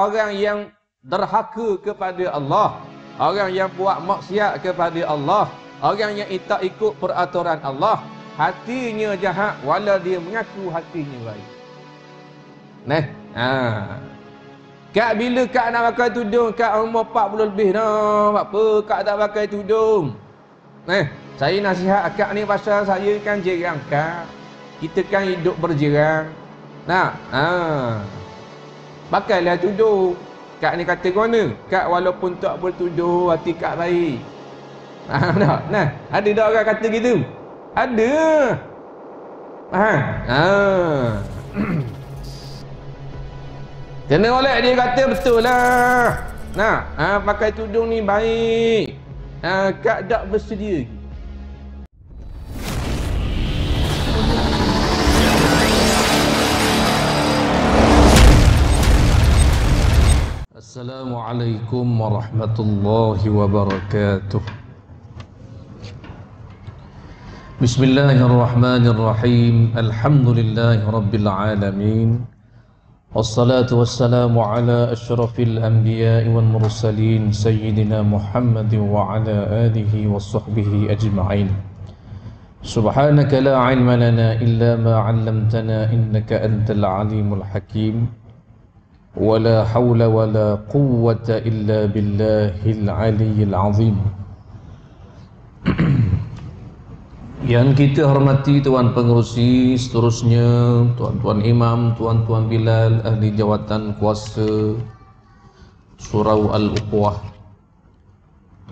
orang yang derhaka kepada Allah, orang yang buat maksiat kepada Allah, orang yang tak ikut peraturan Allah, hatinya jahat walau dia mengaku hatinya baik. Neh. Ha. Kak bila kak nak pakai tudung, kak umur 40 lebih No. Apa kak tak pakai tudung? Neh. Saya nasihat kak ni pasal saya kan jerang kak. Kita kan hidup berjerang. Nah, ha. Pakailah tudung. Kak ni kata kena. Kak walaupun tak boleh tudung, hati kak baik. Faham tak? Nah, ada dah orang kata gitu? Ada. Faham? Ha. Kena oleh dia kata betul lah. Nah, ha, pakai tudung ni baik. Ha, kak tak bersedia lagi. السلام عليكم ورحمة الله وبركاته بسم الله الرحمن الرحيم الحمد لله رب العالمين والصلاة والسلام على أشرف الأنبياء والمرسلين سيدنا محمد وعلى آله وصحبه أجمعين سبحانك لا علم لنا إلا ما علمتنا إنك أنت العليم الحكيم ولا حول ولا قوة إلا بالله العلي العظيم Yang kita hormati Tuan Pengerusi, seterusnya Tuan-Tuan Imam, Tuan-Tuan Bilal, Ahli Jawatan Kuasa Surau Al-Uqwah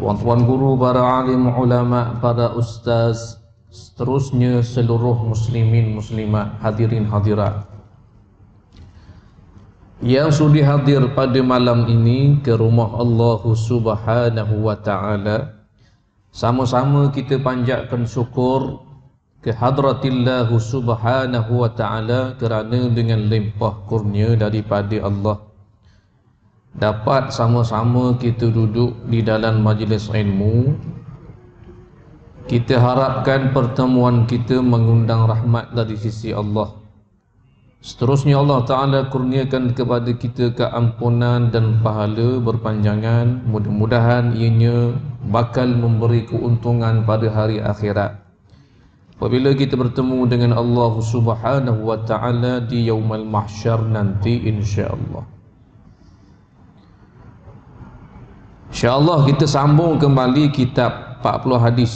Tuan-Tuan Guru, para alim ulama, para ustaz Seterusnya seluruh muslimin muslimat hadirin hadirat yang sudah hadir pada malam ini ke rumah Allah Subhanahu wa taala sama-sama kita panjatkan syukur ke hadratillah Subhanahu wa taala kerana dengan limpah kurnia daripada Allah dapat sama-sama kita duduk di dalam majlis ilmu kita harapkan pertemuan kita mengundang rahmat dari sisi Allah Seterusnya Allah Ta'ala kurniakan kepada kita keampunan dan pahala berpanjangan Mudah-mudahan ianya bakal memberi keuntungan pada hari akhirat Apabila kita bertemu dengan Allah Subhanahu Wa Ta'ala di Yaumal Mahsyar nanti insya-Allah. Insya-Allah kita sambung kembali kitab 40 hadis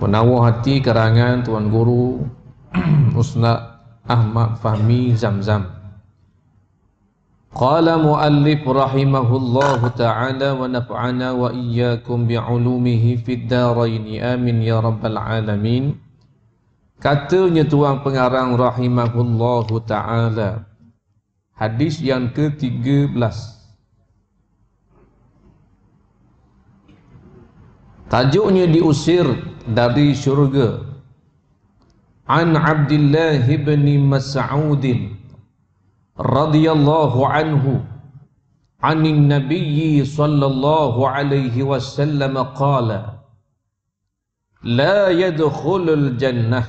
Penawar hati karangan Tuan Guru Musna Ahmad Fahmi Zamzam Qala muallif rahimahullahu ta'ala wa naf'ana wa iyyakum bi 'ulumihi fid dharain amin ya rabbal alamin Katanya tuan pengarang rahimahullahu ta'ala Hadis yang ke-13 Tajuknya diusir dari syurga عن عبد الله بن مسعود رضي الله عنه عن النبي صلى الله عليه وسلم قال لا يدخل الجنة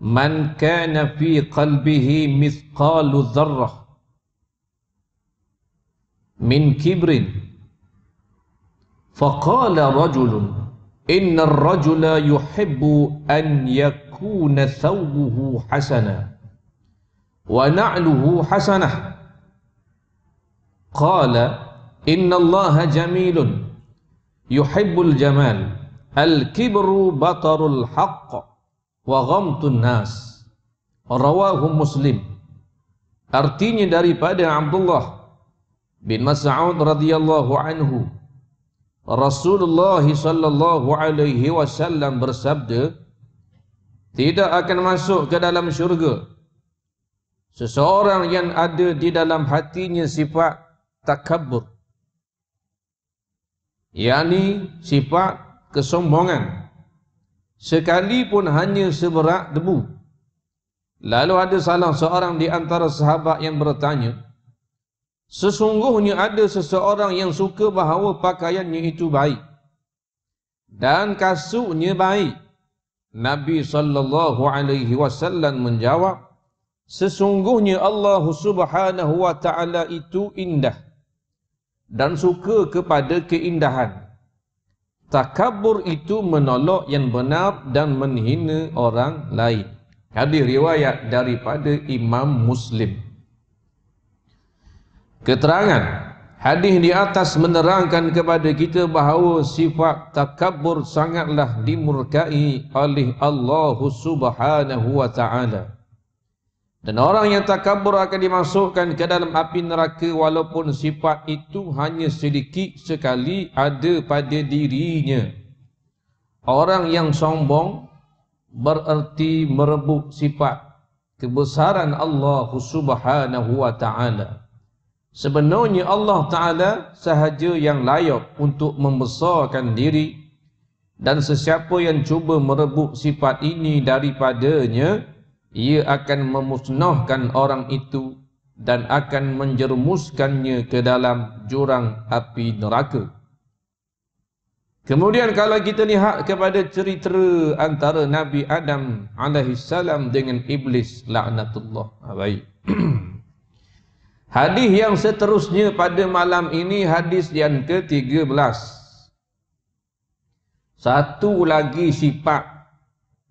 من كان في قلبه مثقال ذرة من كبر فقال رجل إن الرجل يحب أن يكون يكون ثوبه حسنا ونعله حسنه قال ان الله جميل يحب الجمال الكبر بطر الحق وغمط الناس rawahu muslim artinya daripada Abdullah bin Mas'ud radhiyallahu anhu Rasulullah sallallahu alaihi wasallam bersabda tidak akan masuk ke dalam syurga seseorang yang ada di dalam hatinya sifat takabur yakni sifat kesombongan sekalipun hanya seberat debu lalu ada salah seorang di antara sahabat yang bertanya sesungguhnya ada seseorang yang suka bahawa pakaiannya itu baik dan kasutnya baik Nabi sallallahu alaihi wasallam menjawab sesungguhnya Allah Subhanahu wa taala itu indah dan suka kepada keindahan takabur itu menolak yang benar dan menghina orang lain hadis riwayat daripada Imam Muslim Keterangan Hadis di atas menerangkan kepada kita bahawa sifat takabur sangatlah dimurkai oleh Allah Subhanahu wa taala. Dan orang yang takabur akan dimasukkan ke dalam api neraka walaupun sifat itu hanya sedikit sekali ada pada dirinya. Orang yang sombong bererti merebut sifat kebesaran Allah Subhanahu wa taala. Sebenarnya Allah Ta'ala sahaja yang layak untuk membesarkan diri dan sesiapa yang cuba merebut sifat ini daripadanya ia akan memusnahkan orang itu dan akan menjermuskannya ke dalam jurang api neraka. Kemudian kalau kita lihat kepada cerita antara Nabi Adam alaihissalam dengan iblis laknatullah. Ah, baik. Hadis yang seterusnya pada malam ini hadis yang ke-13. Satu lagi sifat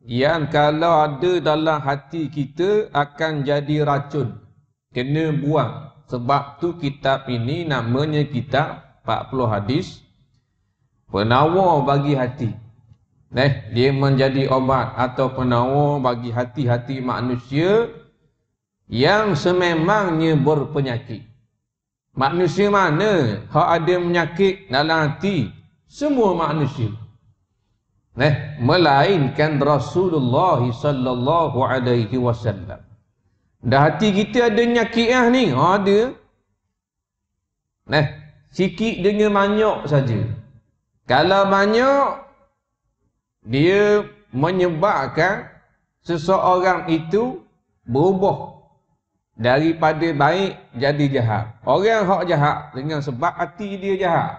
yang kalau ada dalam hati kita akan jadi racun. Kena buang. Sebab tu kitab ini namanya kitab 40 hadis penawar bagi hati. Neh, dia menjadi obat atau penawar bagi hati-hati manusia yang sememangnya berpenyakit. Manusia mana hak ada menyakit dalam hati? Semua manusia. Eh, melainkan Rasulullah sallallahu alaihi wasallam. Dah hati kita ada nyakit ah ni? Ha ada. Eh, sikit dengan banyak saja. Kalau banyak dia menyebabkan seseorang itu berubah daripada baik jadi jahat. Orang hak jahat dengan sebab hati dia jahat.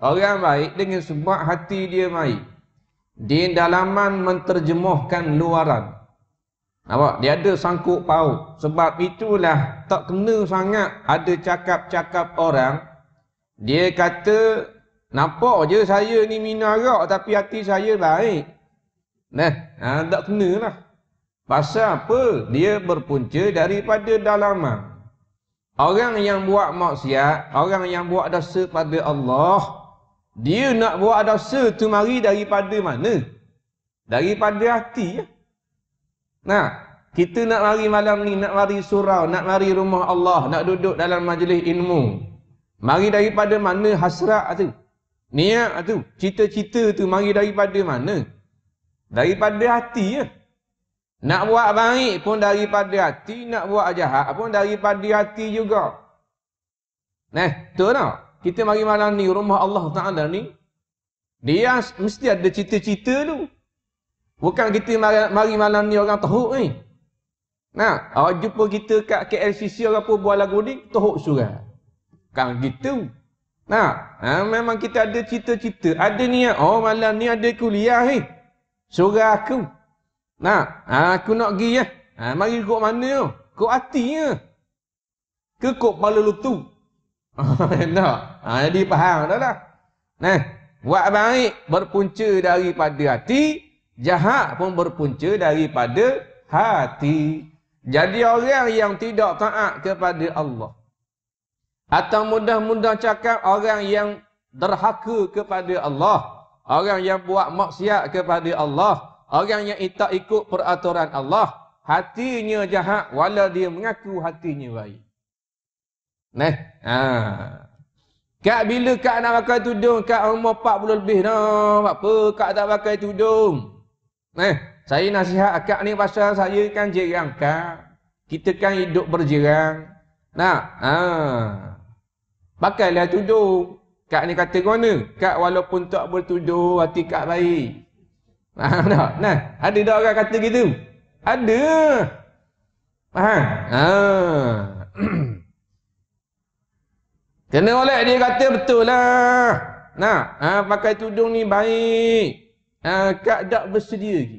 Orang baik dengan sebab hati dia baik. Di dalaman menterjemahkan luaran. Nampak? Dia ada sangkut pau. Sebab itulah tak kena sangat ada cakap-cakap orang. Dia kata, nampak je saya ni minarak tapi hati saya baik. Nah, nah ha, tak kena lah. Pasal apa? Dia berpunca daripada dalaman. Orang yang buat maksiat, orang yang buat dosa pada Allah, dia nak buat dosa tu mari daripada mana? Daripada hati. ya. Nah, kita nak mari malam ni, nak mari surau, nak mari rumah Allah, nak duduk dalam majlis ilmu. Mari daripada mana hasrat tu? Niat tu, cita-cita tu mari daripada mana? Daripada hati. Ya? Nak buat baik pun daripada hati, nak buat jahat pun daripada hati juga. Nah, tu nak. Kita mari malam ni rumah Allah Taala ni dia mesti ada cita-cita tu. Bukan kita mari, mari malam ni orang tahu ni. Nah, awak jumpa kita kat KLCC orang pun buat lagu ni tahuk surah. Kan gitu. Nah, ha, memang kita ada cita-cita, ada niat. Oh, malam ni ada kuliah ni. Eh. aku. Nah, ha, aku nak pergi ya. Ha, mari ikut mana tu? Ikut hati ya. Ke ikut lutu? nak? Ha, jadi faham dah lah. Nah, buat baik berpunca daripada hati. Jahat pun berpunca daripada hati. Jadi orang yang tidak taat kepada Allah. Atau mudah-mudah cakap orang yang derhaka kepada Allah. Orang yang buat maksiat kepada Allah. Orang yang tak ikut peraturan Allah, hatinya jahat wala dia mengaku hatinya baik. Neh. Ha. Kak bila kak nak pakai tudung, kak umur 40 lebih dah. Apa kak tak pakai tudung? Neh. Saya nasihat akak ni pasal saya kan jiran kak. Kita kan hidup berjiran. Nah, Ha. Pakailah tudung. Kak ni kata mana? Kak walaupun tak bertuduh, hati kak baik. Faham tak? Nah, ada dah orang kata gitu. Ada. Faham? Ha. Kena oleh dia kata betul lah. Nah, ha, pakai tudung ni baik. Ha, kak tak bersedia lagi.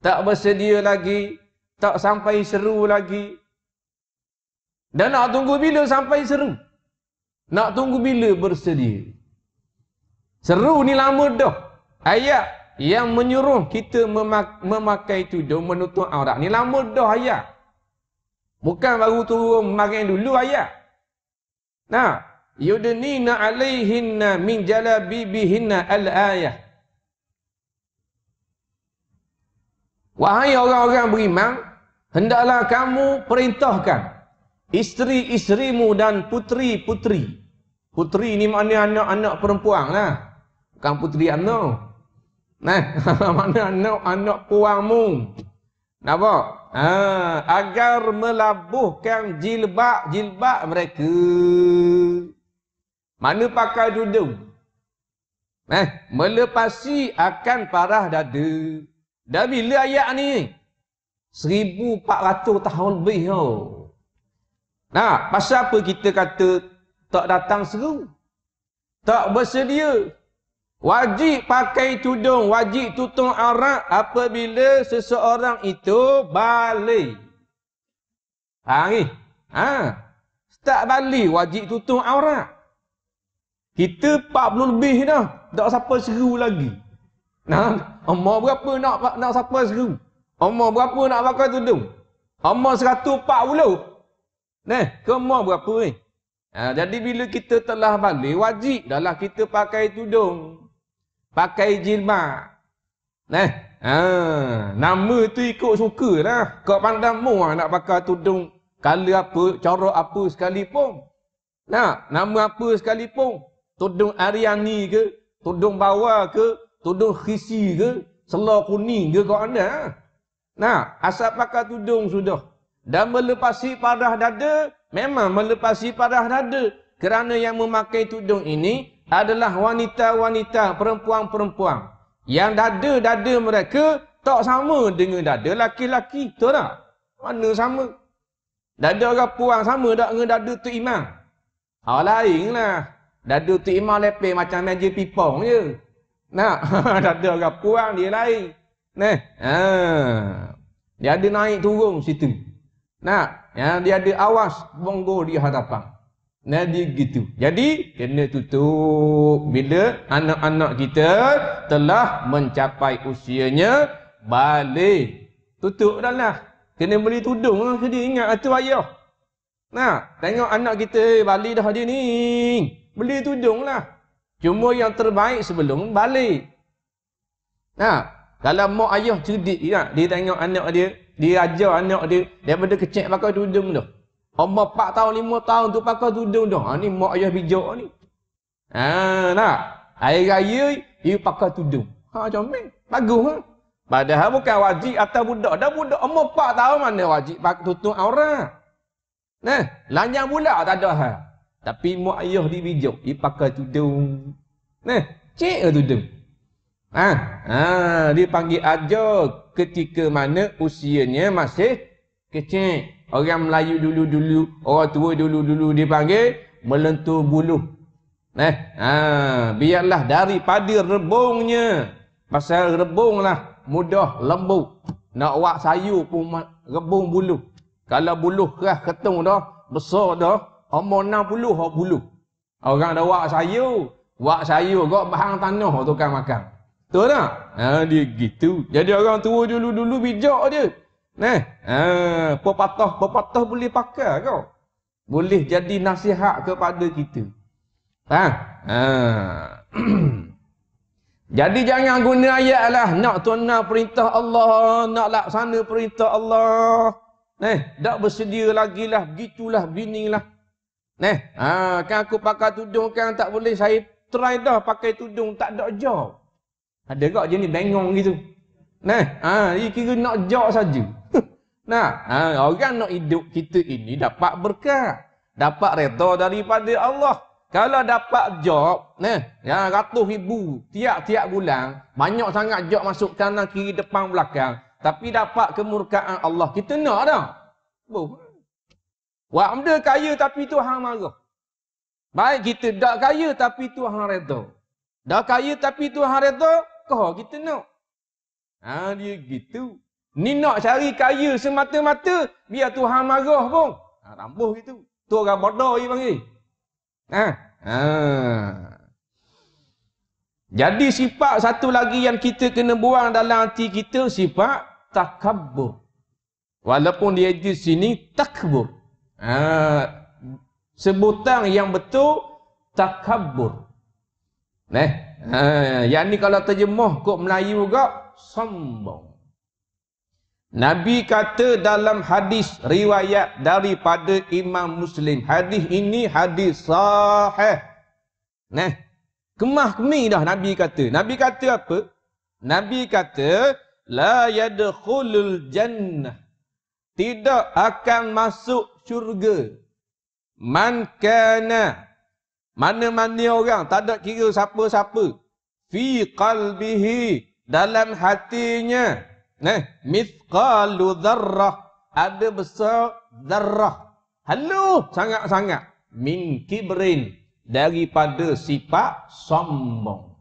Tak bersedia lagi. Tak sampai seru lagi. Dan nak tunggu bila sampai seru? Nak tunggu bila bersedia? Seru ni lama dah. Ayat yang menyuruh kita memak memakai tudung menutup aurat. Ni lama dah ayat. Bukan baru turun kemarin dulu ayat. Nah, yudnina alaihinna min jalabibihinna al-ayah. Wahai orang-orang beriman, hendaklah kamu perintahkan isteri-isterimu dan puteri-puteri. Puteri ni maknanya anak-anak perempuan lah. Bukan puteri anak. -anak. Nah, mana anak anak puangmu? Napa? Ha, agar melabuhkan jilbab-jilbab mereka. Mana pakai dudung? Nah, melepasi akan parah dada. Dah bila ayat ni? 1400 tahun lebih ho. Nah, pasal apa kita kata tak datang seru? Tak bersedia Wajib pakai tudung, wajib tutung arak apabila seseorang itu balik. Faham ni? Ha? Tak balik, wajib tutung arak. Kita 40 lebih dah, tak siapa seru lagi. Nah, Umar berapa nak nak siapa seru? Umar berapa nak pakai tudung? Umar 140. Nah, kemar berapa ni? Eh? Ha, jadi bila kita telah balik, wajib dah lah kita pakai tudung pakai jilbab. Nah, ha, nama tu ikut suka lah. Kau pandang mu ah, nak pakai tudung color apa, corak apa sekalipun. Nah, nama apa sekalipun. Tudung Ariani ke, tudung bawah ke, tudung khisi ke, selor kuning ke kau anda. Ha? Nah, asal pakai tudung sudah. Dan melepasi parah dada, memang melepasi parah dada. Kerana yang memakai tudung ini, adalah wanita-wanita, perempuan-perempuan yang dada-dada mereka tak sama dengan dada laki-laki. Betul tak? Mana sama? Dada orang puan sama tak dengan dada tu imam? Hal lain lah. Dada tu imam lepeh macam meja pipong je. Nak? dada orang puan dia lain. Nah. Ha. Dia ada naik turun situ. Nak? Ya, dia ada awas bonggol di hadapan. Nabi gitu. Jadi kena tutup bila anak-anak kita telah mencapai usianya balik. Tutup dahlah. Kena beli tudung lah sedih. Ingat atu ayah. Nah, tengok anak kita balik dah dia ni. Beli tudung lah. Cuma yang terbaik sebelum balik. Nah, kalau mak ayah cerdik ya, dia tengok anak dia, dia ajar anak dia daripada kecil pakai tudung tu. Umur 4 tahun, 5 tahun tu pakai tudung dah. Ha ni mak ayah bijak ni. Ha nak. Hari raya dia pakai tudung. Ha jomel. Bagus ha. Padahal bukan wajib atas budak. Dah budak umur Pak tahun mana wajib pakai tudung aurat. Nah, lanjang pula tak ada ha. Tapi mak ayah dia bijak, dia pakai tudung. Nah, cek tudung. Ha, ha dia panggil ajar ketika mana usianya masih kecil. Orang Melayu dulu-dulu, orang tua dulu-dulu dipanggil melentur buluh. Eh, ha, biarlah daripada rebungnya. Pasal rebunglah mudah lembut. Nak wak sayur pun rebung buluh. Kalau buluh keras ketung dah, besar dah, umur 60 dah buluh. Orang dah wak sayur, wak sayur kau bahang tanah tukang makan. Betul tak? Ha, dia gitu. Jadi orang tua dulu-dulu bijak dia. Nah, eh, ah, pepatah-pepatah boleh pakai kau. Boleh jadi nasihat kepada kita. Faham? Ha. ha. jadi jangan guna ayat lah. Nak tuna perintah Allah. Nak laksana perintah Allah. Neh, tak bersedia lagi lah. Begitulah, beginilah. Nah, ha. kan aku pakai tudung kan tak boleh. Saya try dah pakai tudung. Tak ada jawab. Ada kak jenis bengong gitu. Nah, ha. kira nak jawab saja. Nah, ha, orang nak hidup kita ini dapat berkah, Dapat reda daripada Allah. Kalau dapat job, nah, ya, ratus ribu tiap-tiap bulan, banyak sangat job masuk kanan, kiri, depan, belakang. Tapi dapat kemurkaan Allah. Kita nak dah. Boleh. Buat benda kaya tapi Tuhan marah. Baik kita dah kaya tapi Tuhan reda. Dah kaya tapi Tuhan reda, kau kita nak. Ha, dia gitu. Ni nak cari kaya semata-mata, biar Tuhan marah pun. Ha, rambuh gitu. Tu orang bodoh dia panggil. Ha? Ha. Jadi sifat satu lagi yang kita kena buang dalam hati kita, sifat takabur. Walaupun dia di sini, takabur. Ha. Sebutan yang betul, takabur. Nah, ha. yang ni kalau terjemah kot Melayu juga, sombong. Nabi kata dalam hadis riwayat daripada Imam Muslim. Hadis ini hadis sahih. Nah, kemah kemi dah Nabi kata. Nabi kata apa? Nabi kata, La yadkhulul jannah. Tidak akan masuk syurga. Man kana. Mana-mana orang. Tak ada kira siapa-siapa. Fi qalbihi. Dalam hatinya. Dalam hatinya. Nah, mithqalu dharrah ada besar dharrah. Halu sangat-sangat min kibrin daripada sifat sombong.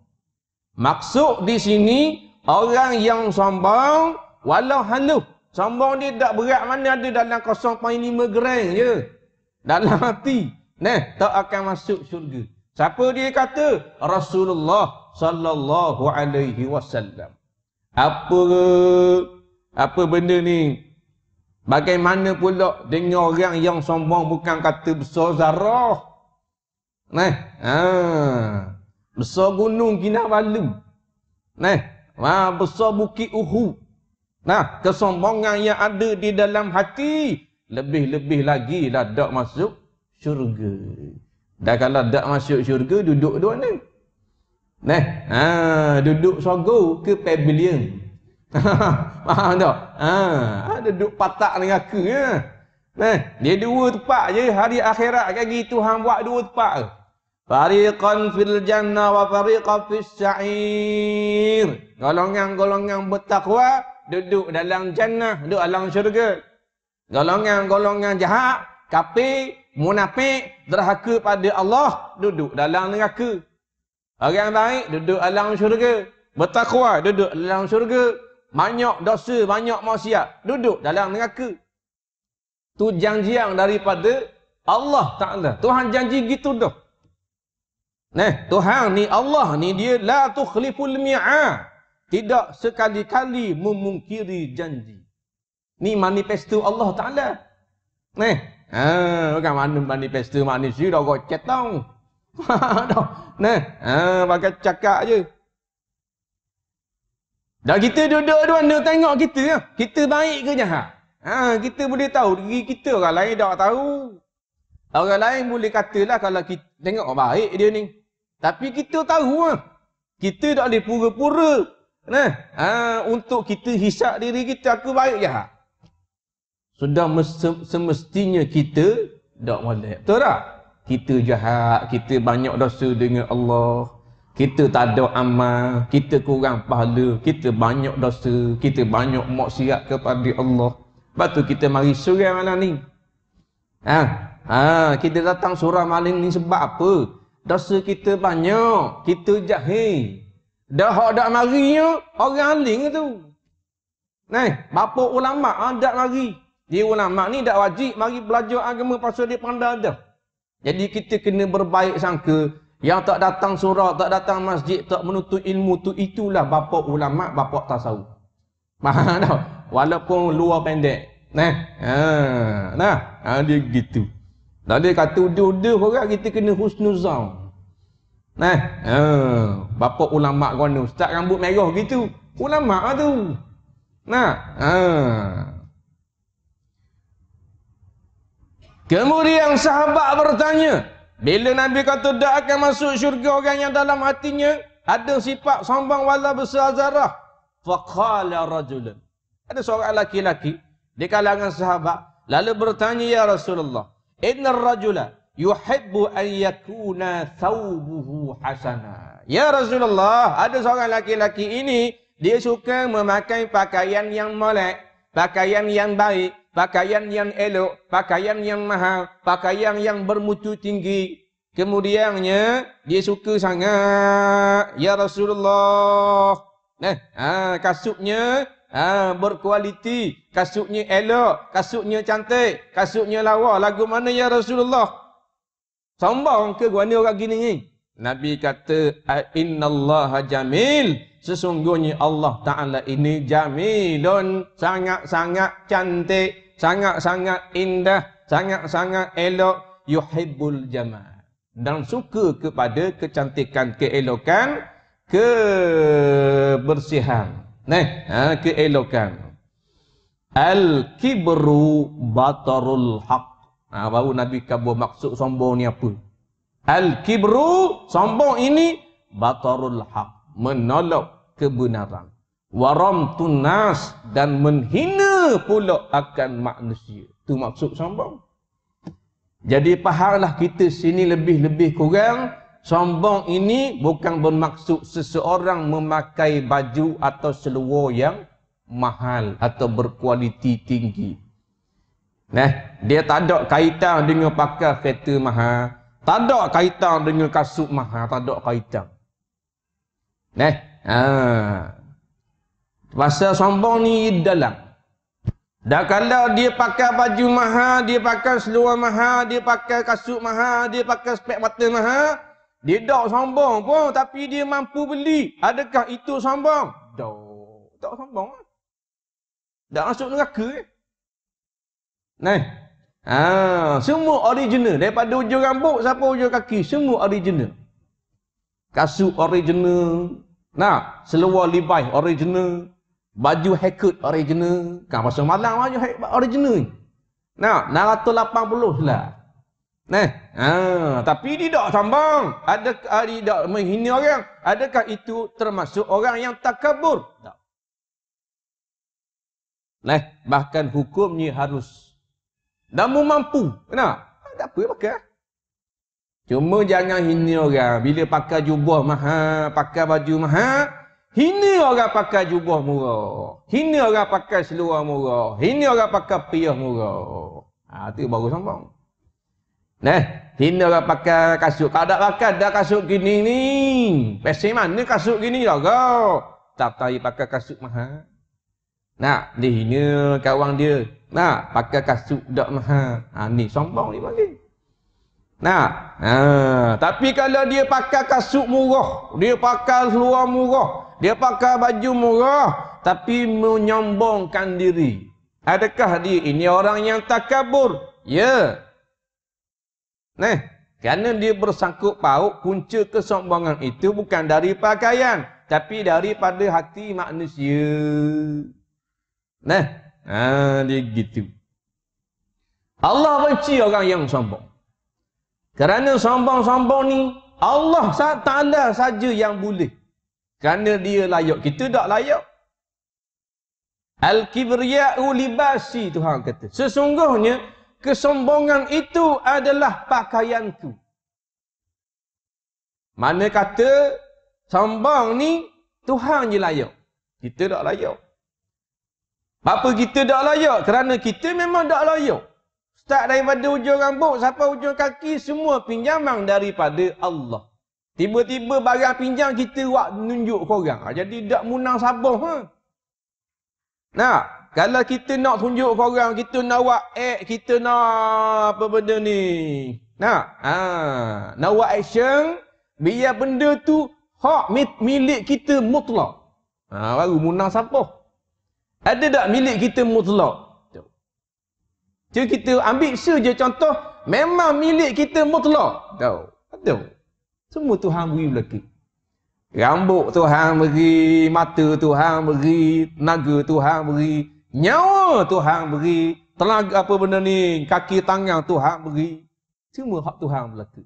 Maksud di sini orang yang sombong walau halu sombong dia tak berat mana ada dalam kosong 0.5 gram je. Dalam hati. Nah, tak akan masuk syurga. Siapa dia kata? Rasulullah sallallahu alaihi wasallam. Apa apa benda ni? Bagaimana pula dengan orang yang sombong bukan kata besar zarah? Nah, ha. Besar gunung Kinabalu. Nah, ha besar bukit Uhu. Nah, kesombongan yang ada di dalam hati lebih-lebih lagi lah dak masuk syurga. Dah kalau dak masuk syurga duduk di ni. Nah, ha, duduk sorgo ke pavilion. Faham tak? Ha, ha, duduk patak dengan aku ya. Nah, dia dua tempat je hari akhirat kan gitu Tuhan buat dua tempat ke. Fariqan fil jannah wa fariqan fis sa'ir. Golongan-golongan bertakwa duduk dalam jannah, duduk dalam syurga. Golongan-golongan jahat, kafir, munafik, derhaka pada Allah duduk dalam neraka. Orang yang baik duduk dalam syurga. Bertakwa duduk dalam syurga. Banyak dosa, banyak maksiat duduk dalam neraka. Tu janji yang daripada Allah Ta'ala. Tuhan janji gitu dah. Nah, Tuhan ni Allah ni dia la tukhliful mi'ah. Tidak sekali-kali memungkiri janji. Ni manifesto Allah Ta'ala. Nah, ha, bukan mana manifesto manusia dah kau cetong. dah. Nah, ha, pakai cakap je. Dah kita duduk tu anda tengok kita ya. Kita baik ke jahat? Ha, kita boleh tahu diri kita orang lain tak tahu. Orang lain boleh katalah kalau kita tengok oh, baik dia ni. Tapi kita tahu ha. Kita tak boleh pura-pura. Nah, ha, untuk kita hisap diri kita aku baik jahat. Sudah semestinya kita tak boleh. Betul tak? kita jahat, kita banyak dosa dengan Allah. Kita tak ada amal, kita kurang pahala, kita banyak dosa, kita banyak maksiat kepada Allah. Lepas tu kita mari surah malam ni. Ha? ha? kita datang surah malam ni sebab apa? Dosa kita banyak, kita jahil. Dah hak dak mari ya, orang aling tu. Nah, bapa ulama ada dak mari. Dia ulama ni dak wajib mari belajar agama pasal dia pandai dah. Jadi kita kena berbaik sangka yang tak datang surau, tak datang masjid, tak menuntut ilmu tu itulah bapa ulama, bapa tasawuf. Faham tak? Walaupun luar pendek. Nah. Ha, nah. Ha, dia gitu. Dan dia kata udah-udah orang kita kena husnuzan. Nah. Ha, bapa ulama kau ni, ustaz rambut merah gitu. Ulama tu. Nah. Ha. Kemudian sahabat bertanya, bila Nabi kata tak akan masuk syurga orang yang dalam hatinya ada sifat sombong wala besar zarah. Faqala rajulun. Ada seorang lelaki lelaki, di kalangan sahabat lalu bertanya ya Rasulullah, innar rajula yuhibbu an yakuna thawbuhu hasana. Ya Rasulullah, ada seorang lelaki lelaki ini dia suka memakai pakaian yang molek, pakaian yang baik pakaian yang elok, pakaian yang mahal, pakaian yang bermutu tinggi. Kemudiannya dia suka sangat ya Rasulullah. Nah, ha, kasutnya ha, berkualiti, kasutnya elok, kasutnya cantik, kasutnya lawa. Lagu mana ya Rasulullah? Sombong ke gua ni orang gini ni? Nabi kata inna Allah jamil sesungguhnya Allah Taala ini jamilun sangat-sangat cantik sangat-sangat indah, sangat-sangat elok, yuhibbul jamal. Dan suka kepada kecantikan, keelokan, kebersihan. Nah, ha, keelokan. Al-kibru batarul haq. Ha, baru Nabi kabur maksud sombong ni apa? Al-kibru, sombong ini, batarul haq. Menolak kebenaran. Waram tunas dan menghina pula akan manusia. Itu maksud sombong. Jadi fahamlah kita sini lebih-lebih kurang sombong ini bukan bermaksud seseorang memakai baju atau seluar yang mahal atau berkualiti tinggi. Nah, dia tak ada kaitan dengan pakai kereta mahal, tak ada kaitan dengan kasut mahal, tak ada kaitan. Nah, ha. Pasal sombong ni dalam. Dan kalau dia pakai baju mahal, dia pakai seluar mahal, dia pakai kasut mahal, dia pakai spek mata mahal, dia tak sombong pun tapi dia mampu beli. Adakah itu sombong? Tak. Tak sombong. Tak lah. masuk neraka. Eh? Nah. Ha, semua original daripada hujung rambut sampai hujung kaki, semua original. Kasut original. Nah, seluar libai original baju hacker original kan pasal malang baju original nah 680 lah Nah, ha, ah tapi dia tak sambang. Adakah dia tak menghina orang? Adakah itu termasuk orang yang takabur? Tak. Nah, bahkan hukumnya harus namu mampu. Nah, Tak apa pakai. Ah? Cuma jangan hina orang bila pakai jubah mahal, pakai baju mahal, Hina orang pakai jubah murah. Hina orang pakai seluar murah. Hina orang pakai piyah murah. Ha, itu baru sombong. Nah, hina orang pakai kasut. Kalau ada pakai, dah kasut gini ni. Pesin mana kasut gini lah kau. Tak tahu pakai kasut mahal. Nah dia hina kawan dia. Nah pakai kasut tak mahal. Ha, ni sombong ni bagi. Nah, Ha, tapi kalau dia pakai kasut murah, dia pakai seluar murah, dia pakai baju murah tapi menyombongkan diri. Adakah dia ini orang yang takabur? Ya. Nah, kerana dia bersangkut paut kunci kesombongan itu bukan dari pakaian tapi daripada hati manusia. Nah, ha, dia gitu. Allah benci orang yang sombong. Kerana sombong-sombong ni Allah Taala saja yang boleh kerana dia layak kita tak layak al-kibriya'u libasi Tuhan kata sesungguhnya kesombongan itu adalah pakaianku mana kata sombong ni Tuhan je layak kita tak layak Bapa kita tak layak kerana kita memang tak layak start daripada ujung rambut sampai ujung kaki semua pinjaman daripada Allah Tiba-tiba barang pinjam kita buat tunjuk ke orang. Ha, jadi tak munang sabar. Ha? Nah, kalau kita nak tunjuk ke orang, kita nak buat act, kita nak apa benda ni. Nah, ha. nak buat action, biar benda tu hak milik kita mutlak. Ha, baru munang sabar. Ada tak milik kita mutlak? Jadi kita ambil saja contoh, memang milik kita mutlak. Tahu, tahu. Semua Tuhan beri belaka. Rambut Tuhan beri, mata Tuhan beri, naga Tuhan beri, nyawa Tuhan beri, telaga apa benda ni, kaki tangan Tuhan beri. Semua hak Tuhan berlaku.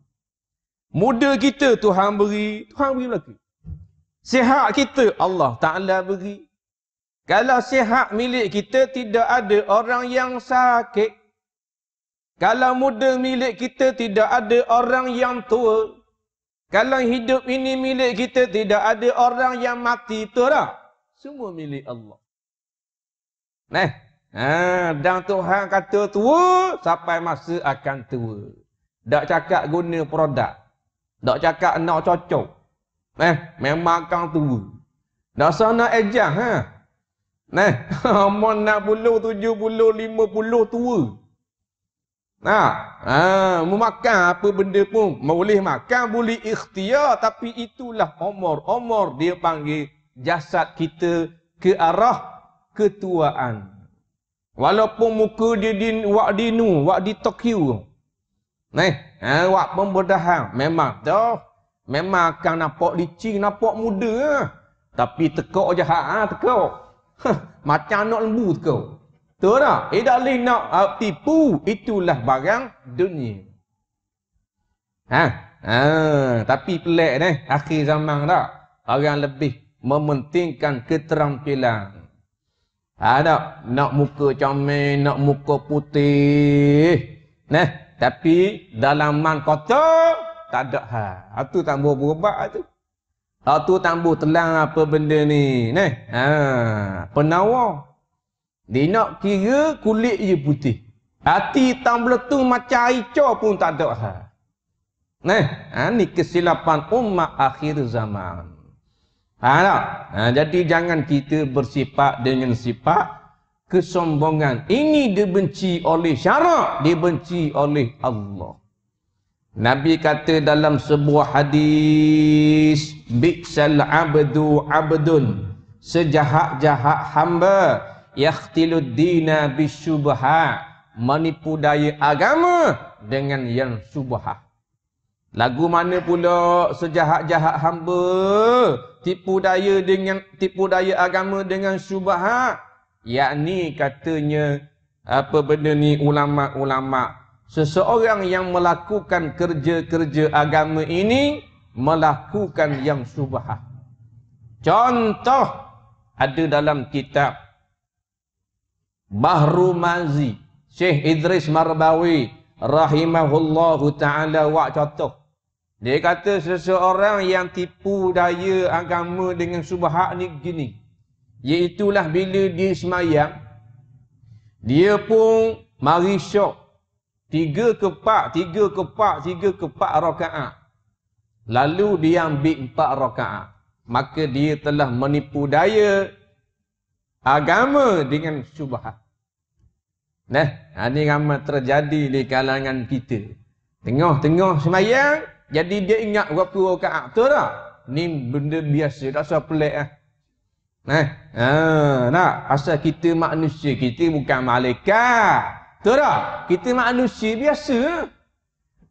Muda kita Tuhan beri, Tuhan beri berlaku. Sihat kita Allah Ta'ala beri. Kalau sihat milik kita tidak ada orang yang sakit. Kalau muda milik kita tidak ada orang yang tua. Kalau hidup ini milik kita, tidak ada orang yang mati itu dah. Semua milik Allah. Nah, ha, dan Tuhan kata tua, sampai masa akan tua. Tak cakap guna produk. Tak cakap nak cocok. Nah, memang akan tua. Dah sana ejah, ha? Nah, umur 60, 70, 50 tua. Nah, ha, mau makan apa benda pun boleh makan, boleh ikhtiar tapi itulah umur. Umur dia panggil jasad kita ke arah ketuaan. Walaupun muka dia di Wakdinu, Wakdi Tokyo. nih, ha, wak pembedahan memang dah memang akan nampak licin, nampak muda. Ha. Tapi tekok jahat ah ha, tekok. macam anak lembu tekok. Betul tak? Eh tak boleh nak uh, tipu. Itulah barang dunia. Ha? Ha, tapi pelik ni. Akhir zaman tak? Orang lebih mementingkan keterampilan. Ha tak? Nak muka comel, nak muka putih. Nah, tapi dalam man kotor, tak ada ha. Itu tambah berubah tu. Itu tambah telang apa benda ni. Nah, ha, penawar. Dia nak kira kulit je putih. Hati tam beletung macam aico pun tak ada. Ha. Nah, ha, ni kesilapan umat akhir zaman. Ha, tak? ha, jadi jangan kita bersifat dengan sifat kesombongan. Ini dibenci oleh syarak, dibenci oleh Allah. Nabi kata dalam sebuah hadis, "Bi'sal 'abdu 'abdun sejahat-jahat hamba." yakhtilud dina bisyubha menipu daya agama dengan yang syubha lagu mana pula sejahat-jahat hamba tipu daya dengan tipu daya agama dengan syubha yakni katanya apa benda ni ulama-ulama seseorang yang melakukan kerja-kerja agama ini melakukan yang syubha contoh ada dalam kitab Bahru Mazi, Syekh Idris Marbawi rahimahullahu taala wa contoh. Dia kata seseorang yang tipu daya agama dengan subhat ni gini. Iaitulah bila dia semayang dia pun mari syok. Tiga ke tiga ke tiga ke empat rakaat. Lalu dia ambil empat rakaat. Maka dia telah menipu daya agama dengan syubhat. Nah, ini ramai terjadi di kalangan kita. Tengah-tengah semayang, jadi dia ingat waktu ke aktor Ini benda biasa, tak usah pelik lah. Nah, ah, nak, asal kita manusia, kita bukan malaikat. Tahu tak? Kita manusia biasa.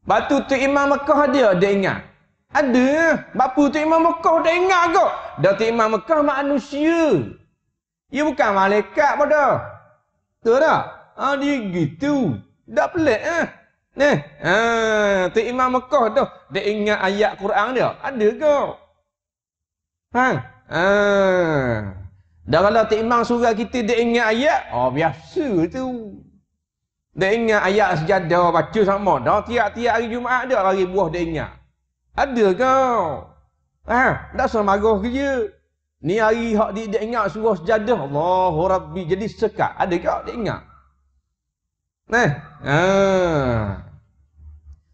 Batu tu Imam Mekah dia, dia ingat. Ada. Batu tu Imam Mekah dia ingat kot. Dato' Imam Mekah manusia. Ia bukan malaikat pun dah. Betul tak? Ha, dia gitu. Tak pelik eh? Ni. Ha, tu Imam Mekah tu. Dia ingat ayat Quran dia. Ada ke? Ha? Ha. Dan kalau tu Imam surah kita dia ingat ayat. Oh, biasa tu. Dia ingat ayat sejadah baca sama. Dah tiap-tiap hari Jumaat dia lagi buah dia ingat. Ada ke? Ha? Dah semaruh kerja. Ha? Ni hari hak dia, dia ingat suruh sejadah. Allahu Rabbi. Jadi sekat. Ada ke dia ingat? Nah. Ha.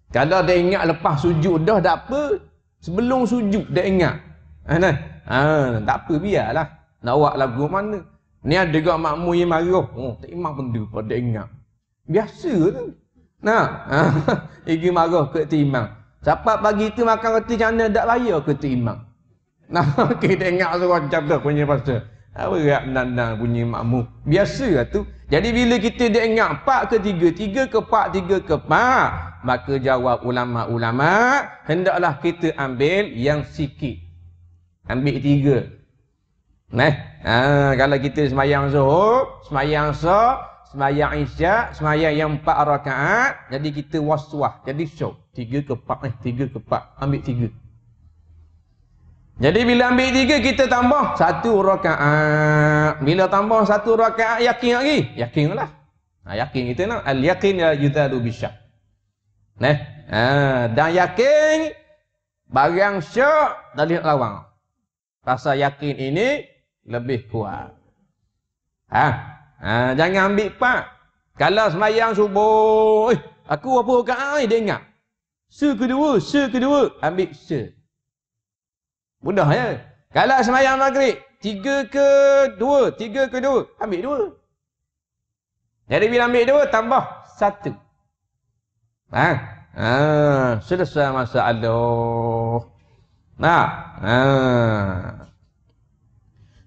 Kalau dia ingat lepas sujud dah, tak apa. Sebelum sujud, dia ingat. Ha. Nah. ha. Tak apa, biarlah. Nak buat lagu mana. Ni ada ke makmu yang marah. Oh, tak imam benda pada dia ingat. Biasa tu. Nah. Ha. Igi marah ke tu Siapa pagi tu makan roti jana, tak layak ke tu Nama kita ingat suara macam tu punya pastor. Apa gerak menandang bunyi makmu? Biasa lah tu. Jadi bila kita ingat pak ke tiga, tiga ke pak, tiga ke pak. Maka jawab ulama-ulama, hendaklah kita ambil yang sikit. Ambil tiga. Nah, ha, kalau kita semayang zuhur, semayang sah, semayang isyak, semayang yang empat rakaat, jadi kita waswah, jadi syok. Tiga ke Pak, eh, tiga ke Pak ambil tiga. Jadi bila ambil tiga kita tambah satu rakaat. Bila tambah satu rakaat yakin lagi? Yakinlah. Ha, yakin kita nak al yaqin ya yutadu bisyak. Neh. Ha, dan yakin barang syak tak boleh lawan. Rasa yakin ini lebih kuat. Ha. ha jangan ambil pak. Kalau semayang subuh, eh, aku apa rakaat ni dengar. Se kedua, se kedua ambil se. Mudah ya. Kalau semayang maghrib, tiga ke dua, tiga ke dua, ambil dua. Jadi bila ambil dua, tambah satu. Ha? Ha, selesai masalah. Nah, ha.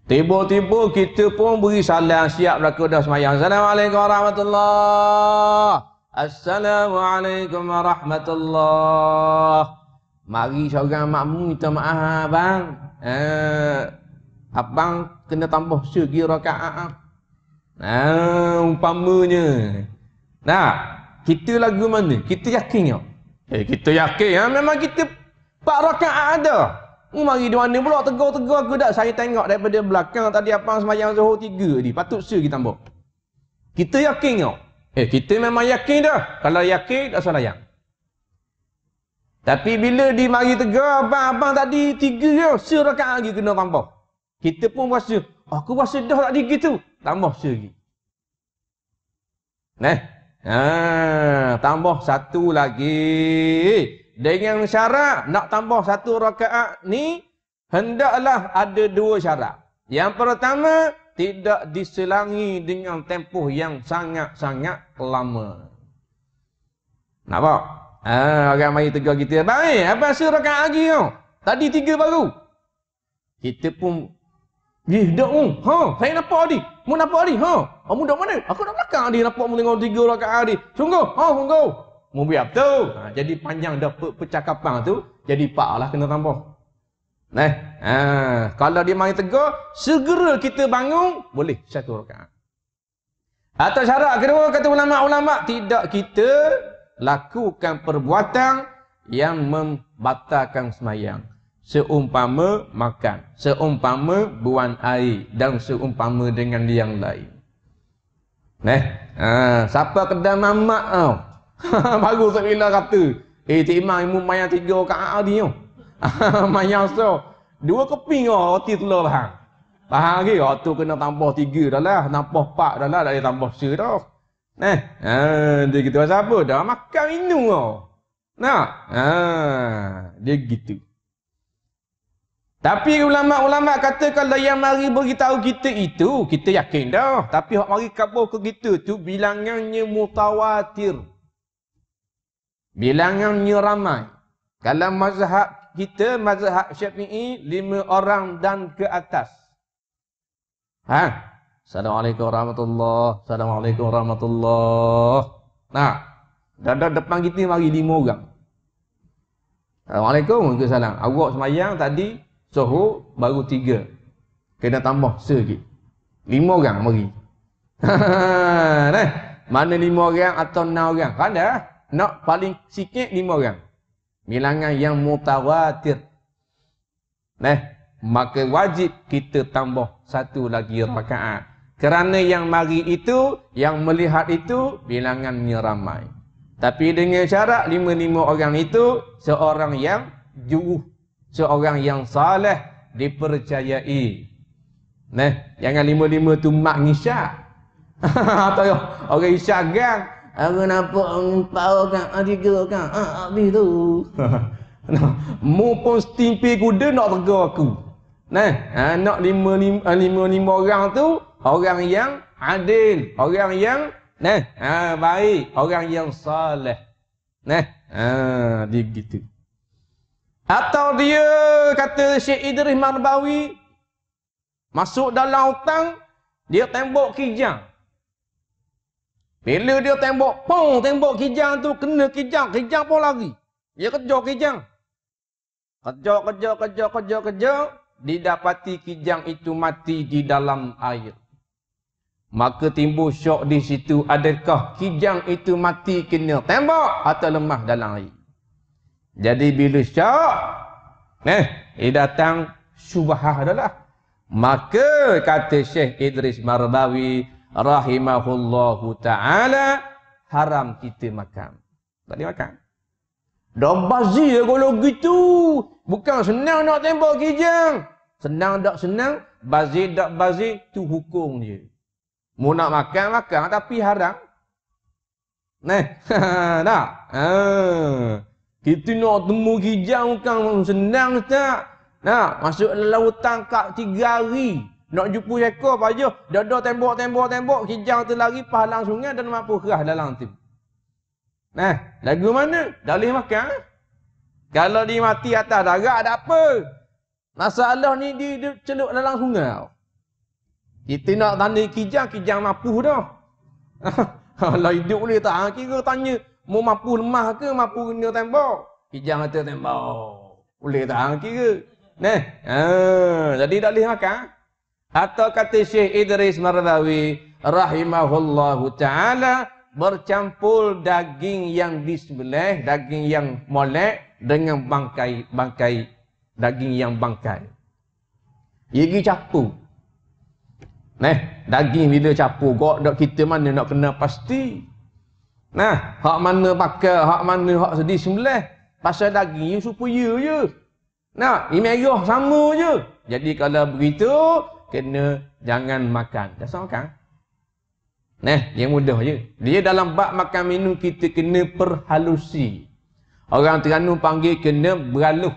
Tiba-tiba kita pun beri salam siap berlaku dah semayang. Assalamualaikum warahmatullahi Assalamualaikum warahmatullahi Mari seorang makmu minta maaf abang. Eh, abang kena tambah segi rakaat. Ah. Nah, umpamanya. Nah, kita lagu mana? Kita yakin ya. Eh, kita yakin ya. Memang kita empat rakaat ada. Mu oh, mari di mana pula tegur-tegur aku dah. Saya tengok daripada belakang tadi abang semayang Zuhur tiga tadi. Patut segi tambah. Kita yakin ya. Eh, kita memang yakin dah. Kalau yakin, tak salah yang. Tapi bila di mari tegar abang-abang tadi tiga je serakaat lagi kena tambah. Kita pun rasa, aku rasa dah tadi gitu. Tambah se lagi. Nah. ah, tambah satu lagi. Dengan syarat nak tambah satu rakaat ni hendaklah ada dua syarat. Yang pertama tidak diselangi dengan tempoh yang sangat-sangat lama. Nampak? Ah, orang mari tegur kita, Abang Apa Abang rasa rakan lagi tau. Tadi tiga baru. Kita pun, Eh, hidup mu. Ha, saya nampak tadi. Mu nampak tadi. Ha, kamu oh, duduk mana? Aku nak belakang tadi. Nampak mu tengok tiga rakan tadi. Sungguh? Ha, sungguh. Mu biar betul. Ha, jadi panjang dah per percakapan tu, jadi pak lah kena tambah. Nah, ha, kalau dia mari tegur, segera kita bangun, boleh satu rakan. Atau syarat kedua kata ulama-ulama tidak kita lakukan perbuatan yang membatalkan semayang. Seumpama makan, seumpama buang air dan seumpama dengan yang lain. Neh, ha, siapa kedai mamak kau? Baru sebila kata, eh timang imam mayang tiga orang kat lah ni. Oh. mayang so, dua keping oh roti telur bahang. Bahang lagi, okay, waktu kena tambah tiga dah lah, tambah pak, dah lah, dah tambah syur dah. Nah, eh, ha, dia kata pasal apa? Dah makan minum kau. Nak? Ha, dia gitu. Tapi ulama-ulama kata kalau yang mari beritahu kita itu, kita yakin dah. Tapi hak mari kabur ke kita tu bilangannya mutawatir. Bilangannya ramai. Kalau mazhab kita, mazhab syafi'i, lima orang dan ke atas. Ha? Assalamualaikum warahmatullahi Assalamualaikum warahmatullahi Nah, dada depan kita mari lima orang. Assalamualaikum Waalaikumsalam. Awak semayang tadi, suhu baru tiga. Kena tambah sikit. Lima orang mari. nah, mana lima orang atau enam orang? Kan dah? Nak paling sikit lima orang. Bilangan yang mutawatir. Nah, maka wajib kita tambah satu lagi rakaat. Hmm. Kerana yang mari itu, yang melihat itu, bilangannya ramai. Tapi dengan syarat lima-lima orang itu, seorang yang juruh. Seorang yang salih, dipercayai. Nah, jangan lima-lima tu mak ngisyak. Atau ya, orang isyak kan? Aku nampak empat orang, kan, tiga orang, kan. ah, habis tu. Mu pun setimpi kuda nak tegur aku. Nah, ah, nak ah, lima-lima orang tu, orang yang adil, orang yang nah, ha, baik, orang yang saleh, Nah, ha, dia begitu. Atau dia kata Syekh Idris Marbawi masuk dalam hutang, dia tembok kijang. Bila dia tembok, pong, tembok kijang tu kena kijang, kijang pun lari. Dia kejar kijang. Kejar, kejar, kejar, kejar, kejar. Didapati kijang itu mati di dalam air. Maka timbul syok di situ adakah kijang itu mati kena tembok atau lemah dalam air. Jadi bila syok, eh, ia datang subahah adalah. Maka kata Syekh Idris Marbawi rahimahullahu ta'ala haram kita makan. Tak boleh makan. Dah bazi ya kalau gitu. Bukan senang nak tembok kijang. Senang tak senang, bazir tak bazir tu hukum je. Mau nak makan, makan. Tapi haram. Nah, tak? Kita nak temu hijau kan senang tak? Nah, masuk lautan kak tiga hari. Nak jumpa seko apa je. Dada tembok, tembok, tembok. Hijau tu lari pahalang sungai dan mampu kerah dalam tim. Nah, lagu mana? Tak boleh makan. Kalau dia mati atas darat, ada apa. Masalah ni dia, dia celuk dalam sungai. Kita nak tanda kijang, kijang mapuh dah. Kalau lah, hidup boleh tak? Ha, kira tanya, mau mampu lemah ke mampu guna tembok? Kijang kata tembok. Boleh tak? Ha, kira. Nah, ha, jadi tak boleh makan. Atau kata Syekh Idris Marlawi, Rahimahullahu ta'ala, bercampur daging yang disebelah, daging yang molek dengan bangkai-bangkai, daging yang bangkai. Ia pergi campur. Nah, daging bila capur gok dak kita mana nak kena pasti. Nah, hak mana pakai, hak mana hak sedih sembelih. Pasal daging ye supaya je. Nah, ni merah sama je. Jadi kalau begitu kena jangan makan. Dah sama kan? Nah, yang mudah je. Dia dalam bab makan minum kita kena perhalusi. Orang Terengganu panggil kena beraluh.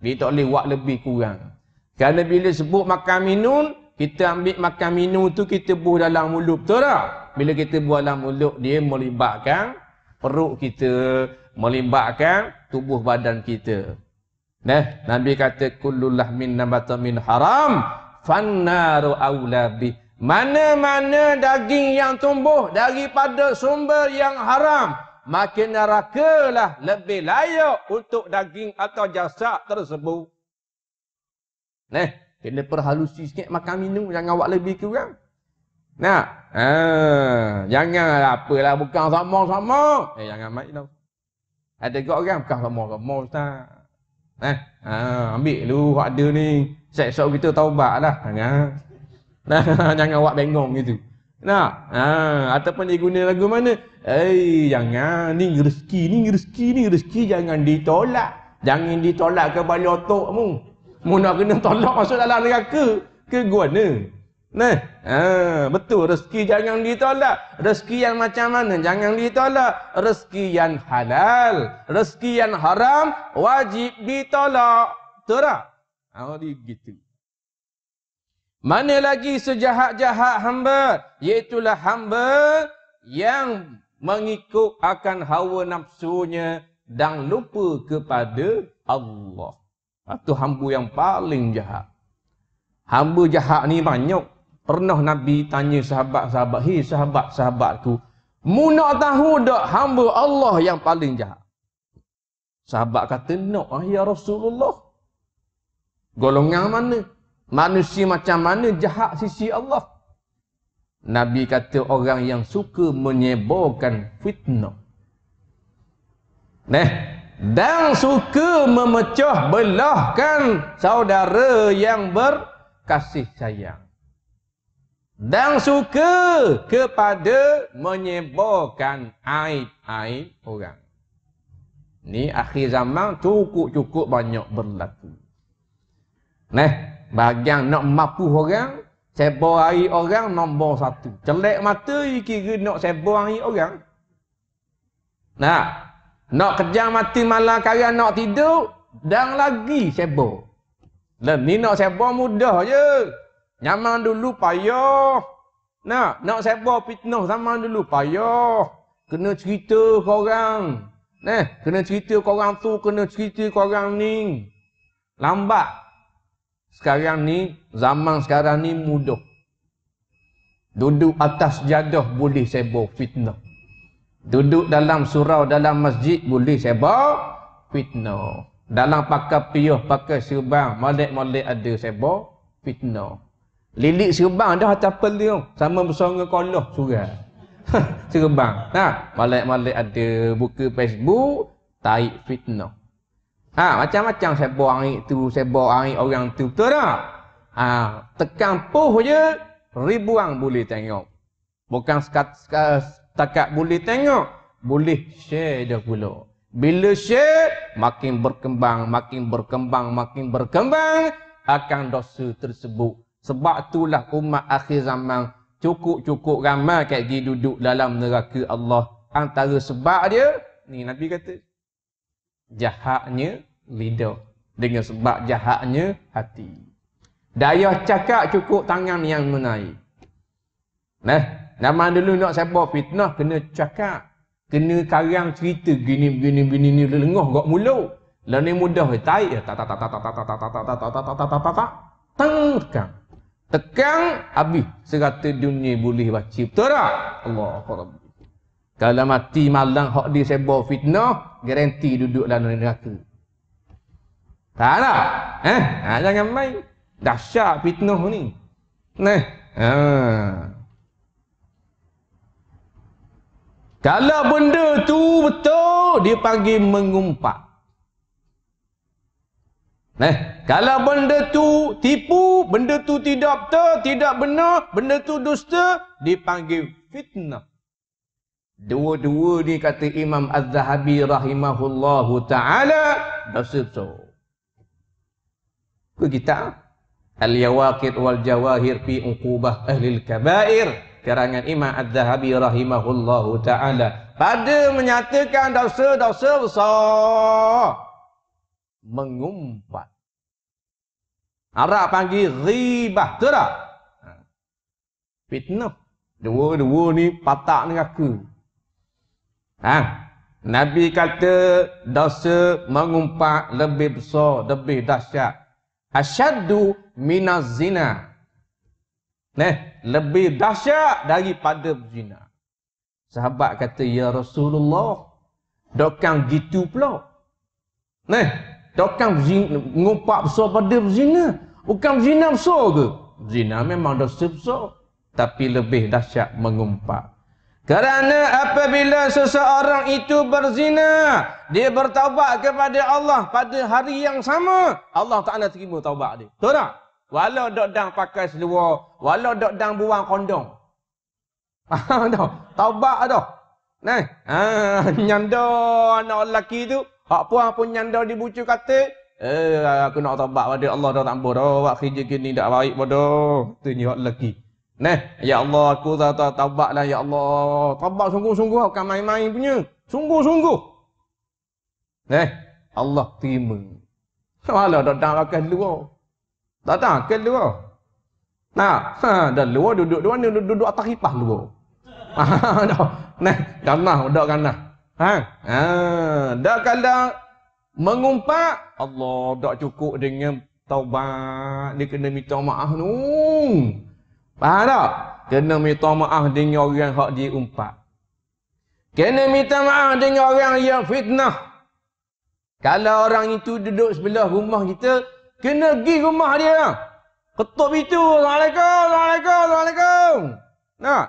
Dia tak boleh buat lebih kurang. Kerana bila sebut makan minum, kita ambil makan minum tu kita buh dalam mulut. tu lah. Bila kita buh dalam mulut, dia melibatkan perut kita, melibatkan tubuh badan kita. Nah, Nabi kata kullul lahmin nabata min haram fannaru aula bi. Mana-mana daging yang tumbuh daripada sumber yang haram, makin nerakalah lebih layak untuk daging atau jasad tersebut. Nah, Kena perhalusi sikit makan minum jangan buat lebih kurang. Nak? Ha, jangan apalah bukan sama-sama. Eh jangan main tau. Ada juga orang bukan sama-sama ustaz. Eh, ha, ambil lu ada ni. Sesok kita taubat lah. Ha, jangan. Nah, jangan buat bengong gitu. Nak? Ha, ataupun dia guna lagu mana? Eh, jangan. Ni rezeki, ni rezeki, ni rezeki. Jangan ditolak. Jangan ditolak ke kepada otakmu. Mu nak kena tolak masuk dalam neraka ke guana? Nah, ha, betul rezeki jangan ditolak. Rezeki yang macam mana jangan ditolak. Rezeki yang halal, rezeki yang haram wajib ditolak. Betul tak? Ha, gitu. Mana lagi sejahat-jahat hamba? Iaitulah hamba yang mengikut akan hawa nafsunya dan lupa kepada Allah. Itu hamba yang paling jahat. Hamba jahat ni banyak. Pernah Nabi tanya sahabat-sahabat, Hei sahabat-sahabatku, Mu nak tahu tak hamba Allah yang paling jahat? Sahabat kata, Nak, ah, ya Rasulullah. Golongan mana? Manusia macam mana jahat sisi Allah? Nabi kata orang yang suka menyebarkan fitnah. Nah, dan suka memecah belahkan saudara yang berkasih sayang dan suka kepada menyebarkan aib-aib orang ni akhir zaman cukup-cukup banyak berlaku neh bagian nak mampu orang sebar aib orang nombor satu celak mata kira nak sebar aib orang nah nak kerja mati malam kaya nak tidur dan lagi sebo. Dan ni nak sebo mudah je. Nyaman dulu payah. Nak nak sibuk fitnah zaman dulu payah. Kena cerita ke orang. Nah, kena cerita ke tu, kena cerita ke ni. Lambat. Sekarang ni, zaman sekarang ni mudah. Duduk atas jadah boleh sebo fitnah. Duduk dalam surau dalam masjid boleh sebar fitnah. Dalam pakai piyuh, pakai serbang, molek-molek ada sebar fitnah. Lilik serbang dah atas peliung. Sama besar dengan koloh surau. serbang. Ha, molek ada buka Facebook, taik fitnah. Ha, macam-macam sebar hari tu, sebar hari orang itu Betul tak? Ha, tekan puh je, ribuan boleh tengok. Bukan sekat, sekat, takat boleh tengok, boleh share dia pula. Bila share, makin berkembang, makin berkembang, makin berkembang, akan dosa tersebut. Sebab itulah umat akhir zaman cukup-cukup ramai kat pergi duduk dalam neraka Allah. Antara sebab dia, ni Nabi kata, jahatnya lidah dengan sebab jahatnya hati. Daya cakap cukup tangan yang menaik. Nah, Zaman dulu nak siapa fitnah kena cakap. Kena karang cerita gini gini gini ni lengoh gak mulut. Lah ni mudah tai ya tak tak tak tak tak tak tak tak tak tak tak tak tak tak tak tak tak tak tak tekang habis serata dunia boleh baca betul tak Allahu rabbi kalau mati malang hak dia sebab fitnah garanti duduk dalam neraka tak eh ha, jangan main dahsyat fitnah ni nah ha. Kalau benda tu betul, dia panggil mengumpat. Nah, eh, kalau benda tu tipu, benda tu tidak betul, tidak benar, benda tu dusta, dipanggil fitnah. Dua-dua ni kata Imam Az-Zahabi rahimahullahu taala dusta. Tu. kita Al-Yawaqid wal Jawahir fi Uqubah Ahli kabair karangan Imam Az-Zahabi rahimahullahu taala pada menyatakan dosa-dosa besar mengumpat Arab panggil ghibah tu tak ha. fitnah dua-dua ni patak neraka ha Nabi kata dosa mengumpat lebih besar, lebih dahsyat. Asyaddu minaz zina. Ne? Lebih dahsyat daripada zina. Sahabat kata, Ya Rasulullah, dokang gitu pula. Ne? Dokang ngumpak besar pada zina. Bukan zina besar ke? Zina memang dosa besar. Tapi lebih dahsyat mengumpak. Kerana apabila seseorang itu berzina, dia bertaubat kepada Allah pada hari yang sama, Allah Ta'ala terima taubat dia. Betul tak? Walau dok dang pakai seluar, walau dok dang buang kondom. Faham tu? Taubat tu. Nah, ha, nyanda anak lelaki tu, hak puan pun nyanda di bucu kata, eh aku nak taubat pada Allah dah tambah dah, buat kerja gini tak baik pada tu ni hak lelaki. Nah, ya Allah aku dah ta taubatlah ya Allah. Taubat sungguh-sungguh bukan main-main punya. Sungguh-sungguh. Nah, Allah terima. Walau dah dah pakai luar. Tak tahu, akal dia. Nah, ha, dan luar duduk dua ni duduk, duduk atas hipah luar. Ha, nah, kanah, dak kanah. Ha, ha, dak kala mengumpat Allah dak cukup dengan taubat, dia kena minta maaf nu. Faham tak? Kena minta maaf dengan orang hak dia umpat. Kena minta maaf dengan orang yang fitnah. Kalau orang itu duduk sebelah rumah kita, Kena pergi rumah dia. Ketuk pintu. Assalamualaikum. Assalamualaikum. Assalamualaikum. Nah.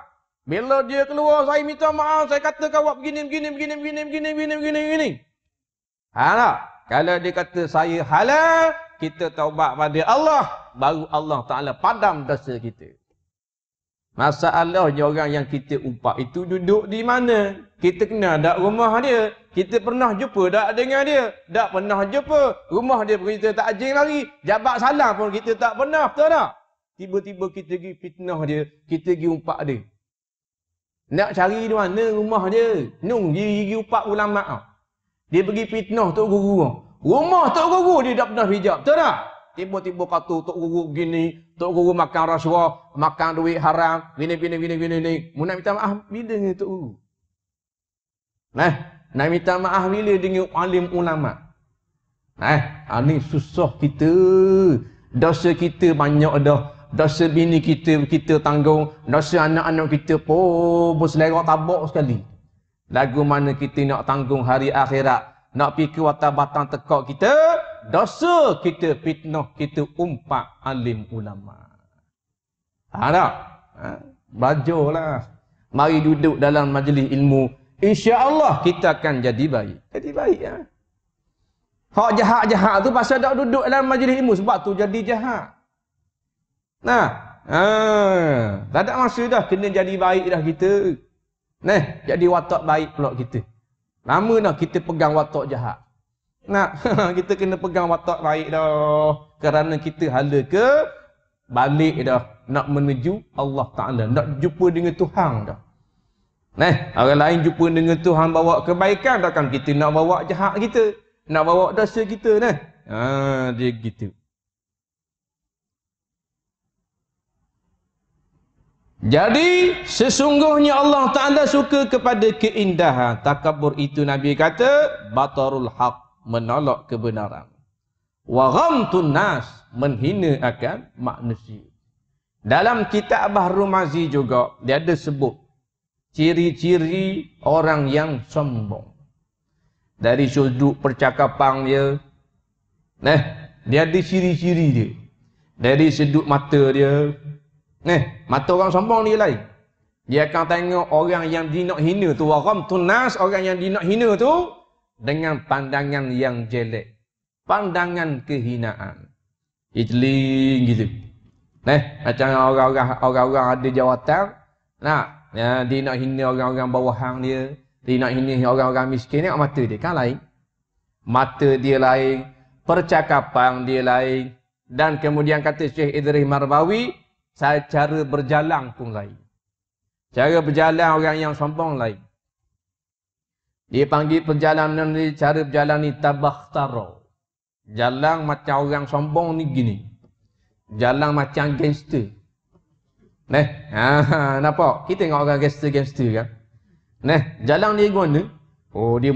Bila dia keluar, saya minta maaf. Saya kata kau buat begini, begini, begini, begini, begini, begini, begini, begini. Ha, tak? Kalau dia kata saya halal, kita taubat pada Allah. Baru Allah Ta'ala padam dosa kita. Masalahnya orang yang kita umpak itu duduk di mana? Kita kena ada rumah dia. Kita pernah jumpa tak dengan dia? Tak pernah jumpa. Rumah dia pun kita tak ajing lagi. Jabat salam pun kita tak pernah. Betul tak? Tiba-tiba kita pergi fitnah dia. Kita pergi umpak dia. Nak cari di mana rumah dia? Nung, dia pergi umpak ulama' Dia pergi fitnah Tok Guru. Rumah Tok Guru dia tak pernah hijab. Betul tak? Tiba-tiba kata Tok Guru gini, Tok Guru makan rasuah. Makan duit haram. Gini, gini, gini, gini. Mu nak minta maaf? Bila ni Tok Guru? Nah, eh? Nak minta maaf bila dengan alim ulama. Eh, ini ah, susah kita. Dosa kita banyak dah. Dosa bini kita kita tanggung, dosa anak-anak kita pun berselerak tabak sekali. Lagu mana kita nak tanggung hari akhirat? Nak pergi ke watak batang tekak kita, dosa kita fitnah kita umpat alim ulama. Tak ah, ada. Ha? Belajarlah. Mari duduk dalam majlis ilmu. Insya Allah kita akan jadi baik. Jadi baik. Ya? Hak jahat-jahat tu pasal tak duduk dalam majlis ilmu. Sebab tu jadi jahat. Nah. Ah, tak masa dah. Kena jadi baik dah kita. Neh, jadi watak baik pula kita. Lama dah kita pegang watak jahat. Nah, kita kena pegang watak baik dah. Kerana kita hala ke balik dah. Nak menuju Allah Ta'ala. Nak jumpa dengan Tuhan dah. Nah, orang lain jumpa dengan Tuhan bawa kebaikan takkan kita nak bawa jahat kita, nak bawa dosa kita nah. Ha, dia gitu. Jadi sesungguhnya Allah Taala suka kepada keindahan. Takabur itu Nabi kata batarul haq, menolak kebenaran. Wa ghamtun nas, menghina akan manusia. Dalam kitab Bahru Mazi juga dia ada sebut ciri-ciri orang yang sombong. Dari sudut percakapan dia, neh, dia ada ciri-ciri dia. Dari sudut mata dia, neh, mata orang sombong ni lain. Dia akan tengok orang yang dinak hina tu, orang tunas orang yang dinak hina tu dengan pandangan yang jelek. Pandangan kehinaan. Ijling gitu. Neh, macam orang-orang orang-orang ada jawatan, nak Ya, dia nak hina orang-orang bawah hang dia. Dia nak hina orang-orang miskin. Tengok mata dia. Kan lain. Mata dia lain. Percakapan dia lain. Dan kemudian kata Syekh Idris Marbawi, saya cara berjalan pun lain. Cara berjalan orang yang sombong lain. Dia panggil perjalanan ni, cara berjalan ni taro. Jalan macam orang sombong ni gini. Jalan macam gangster. Neh, ha, ha, nampak? Kita tengok orang gangster-gangster kan. Neh, jalan dia guna. Oh, dia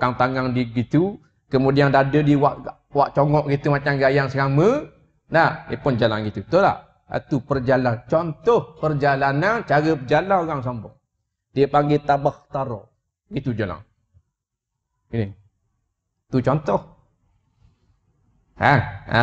kang tangan di gitu. Kemudian dada dia wak buat congok gitu macam gayang serama. Nah, dia pun jalan gitu. Betul tak? Itu perjalanan. Contoh perjalanan, cara berjalan orang sambung. Dia panggil tabah taro. Itu jalan. Ini. tu contoh. Ha? Ha?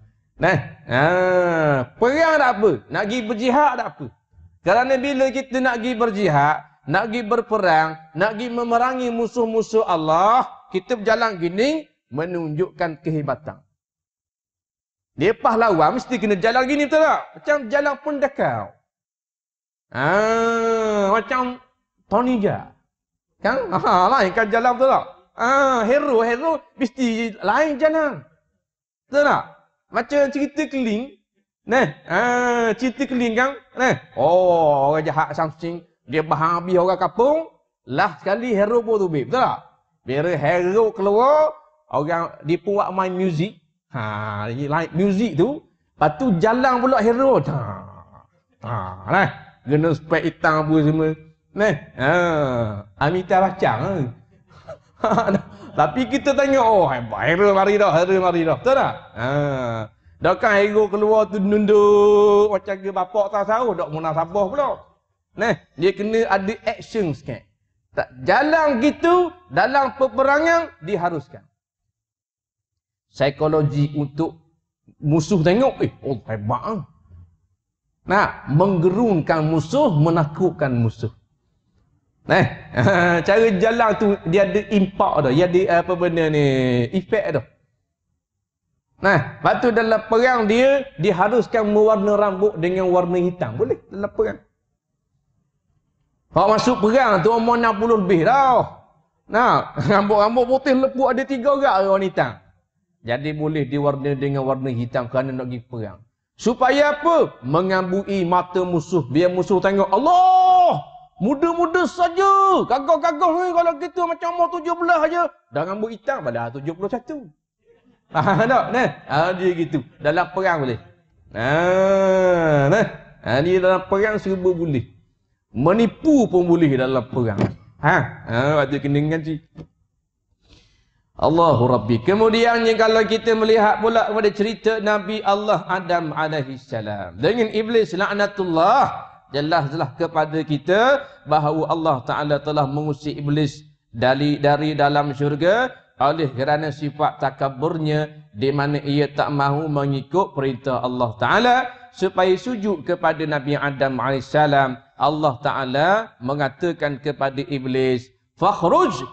Nah, ha, perang tak apa. Nak pergi berjihad tak apa. Kerana bila kita nak pergi berjihad, nak pergi berperang, nak pergi memerangi musuh-musuh Allah, kita berjalan gini, menunjukkan kehebatan. Lepas lawan, mesti kena jalan gini, betul tak? Macam jalan pun dekau. Ha, ah, macam Tony Ja. Kan? Ha, lain kan jalan, betul tak? Ha, hero, hero, mesti lain jalan. Betul tak? macam cerita keling neh ha cerita keling kan neh oh orang jahat something dia bahang habis orang kampung lah sekali hero pun tu babe, betul tak bila hero keluar orang dia pun main music ha like music tu lepas tu jalan pula hero ha ha neh kena spek hitam apa semua neh ha amita bacang ha. Tapi kita tanya, oh hero mari dah, hero mari dah. Betul tak? Ha. Dah kan hero keluar tu nunduk macam ke bapak tak tahu, dak munasabah pula. Neh, dia kena ada action sikit. Tak jalan gitu dalam peperangan diharuskan. Psikologi untuk musuh tengok, eh, oh hebat ah. Nah, menggerunkan musuh, menakutkan musuh. Eh, cara jalan tu dia ada impak dah. Dia ada apa benda ni? Efek dah. Nah, waktu dalam perang dia dia haruskan mewarna rambut dengan warna hitam. Boleh dalam perang. Kalau masuk perang tu umur 60 lebih dah. Nah, rambut-rambut putih lepuk ada tiga orang orang hitam. Jadi boleh diwarna dengan warna hitam kerana nak pergi perang. Supaya apa? Mengambui mata musuh. Biar musuh tengok. Allah! Muda-muda saja. Gagah-gagah ni kalau kita macam umur tujuh belah saja. Dah rambut hitam pada tujuh puluh satu. Faham tak? Nah, ha, dia gitu. Dalam perang boleh. Ah, nah, nah. Ha, dia dalam perang serba boleh. Menipu pun boleh dalam perang. Ha, ha ada kena dengan cik. Allahu Rabbi. Kemudiannya kalau kita melihat pula pada cerita Nabi Allah Adam alaihi salam dengan iblis laknatullah jelaslah kepada kita bahawa Allah Taala telah mengusir iblis dari dari dalam syurga oleh kerana sifat takaburnya di mana ia tak mahu mengikut perintah Allah Taala supaya sujud kepada Nabi Adam AS Allah Taala mengatakan kepada iblis fakhruj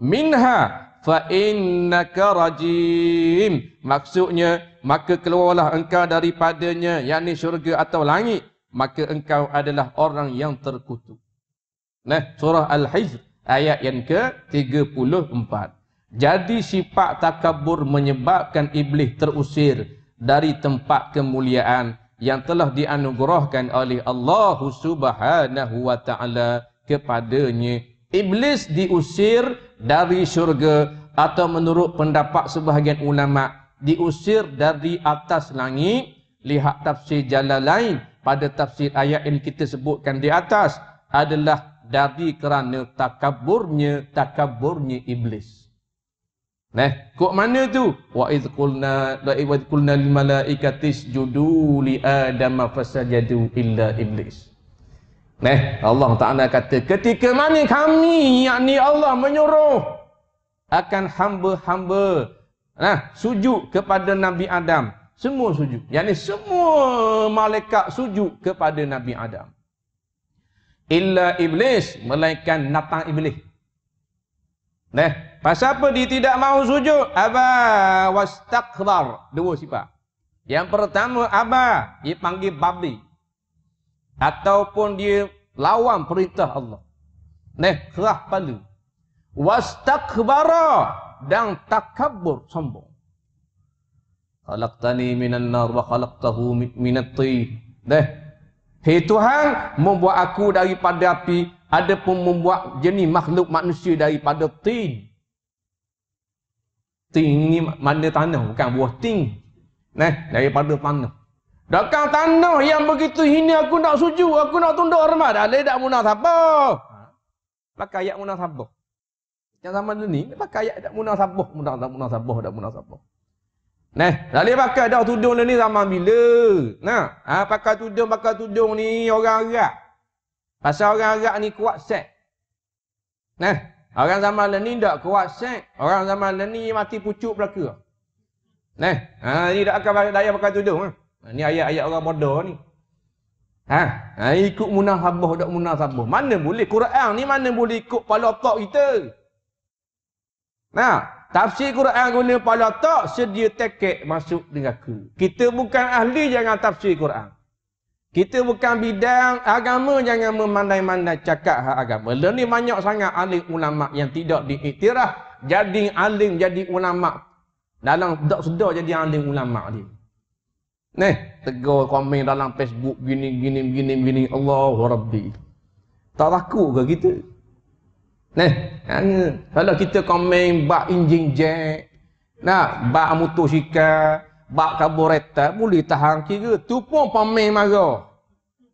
minha fa innaka rajim maksudnya maka keluarlah engkau daripadanya yakni syurga atau langit maka engkau adalah orang yang terkutuk. Nah, surah Al-Hijr ayat yang ke-34. Jadi sifat takabur menyebabkan iblis terusir dari tempat kemuliaan yang telah dianugerahkan oleh Allah Subhanahu wa taala kepadanya. Iblis diusir dari syurga atau menurut pendapat sebahagian ulama diusir dari atas langit lihat tafsir jalan lain pada tafsir ayat yang kita sebutkan di atas adalah dari kerana takaburnya takaburnya iblis. Neh, kok mana tu? Wa idh qulna la wa idh qulna lil malaikati isjudu li adam fasajadu illa iblis. Neh, Allah Taala kata ketika mana kami yakni Allah menyuruh akan hamba-hamba nah sujud kepada Nabi Adam semua sujud. Yang ini semua malaikat sujud kepada Nabi Adam. Illa iblis. Melainkan natang iblis. Nah, pasal apa dia tidak mahu sujud? Aba was takhbar. Dua sifat. Yang pertama, Aba. Dia panggil babi. Ataupun dia lawan perintah Allah. Nah, kerah palu. Was takhbara. Dan takabur sombong khalaqtani minan nar wa khalaqtahu min deh hey tuhan membuat aku daripada api pun membuat jenis makhluk manusia daripada tin tin ni mana tanah bukan buah tin nah daripada tanah Dekat tanah yang begitu ini aku nak suju, aku nak tunduk hormat. Ada tak munah siapa? Pakai ayat munah siapa? Yang zaman ini, pakai ayat tak munah siapa? Munah tak munah siapa? Tak munah siapa? Nah, dalih pakai dah tudung ni zaman bila? Nah, ha, pakai tudung pakai tudung ni orang Arab. Pasal orang Arab ni kuat set. Nah, orang zaman le lah ni dak kuat set. Orang zaman le lah ni mati pucuk belaka. Nah, ha ni dak akan daya pakai tudung ah. Ha. Ni ayat-ayat orang bodoh ni. Ha, ha ikut munasabah dak munasabah. Mana boleh Quran ni mana boleh ikut kepala otak kita? Nah, Tafsir Quran guna pala tak sedia tekek masuk neraka. Kita bukan ahli jangan tafsir Quran. Kita bukan bidang agama jangan memandai-mandai cakap hak agama. Lain ni banyak sangat alim ulama yang tidak diiktiraf jadi alim jadi ulama. Dalam tak sedar jadi alim ulama dia. Ni, tegur komen dalam Facebook gini gini gini gini Allahu Rabbi. Tak takut ke kita? Nah, yang, kalau kita komen bak injing jet, nah, bak motosikal, bak kabureta boleh tahan kira tu pun pemain marah.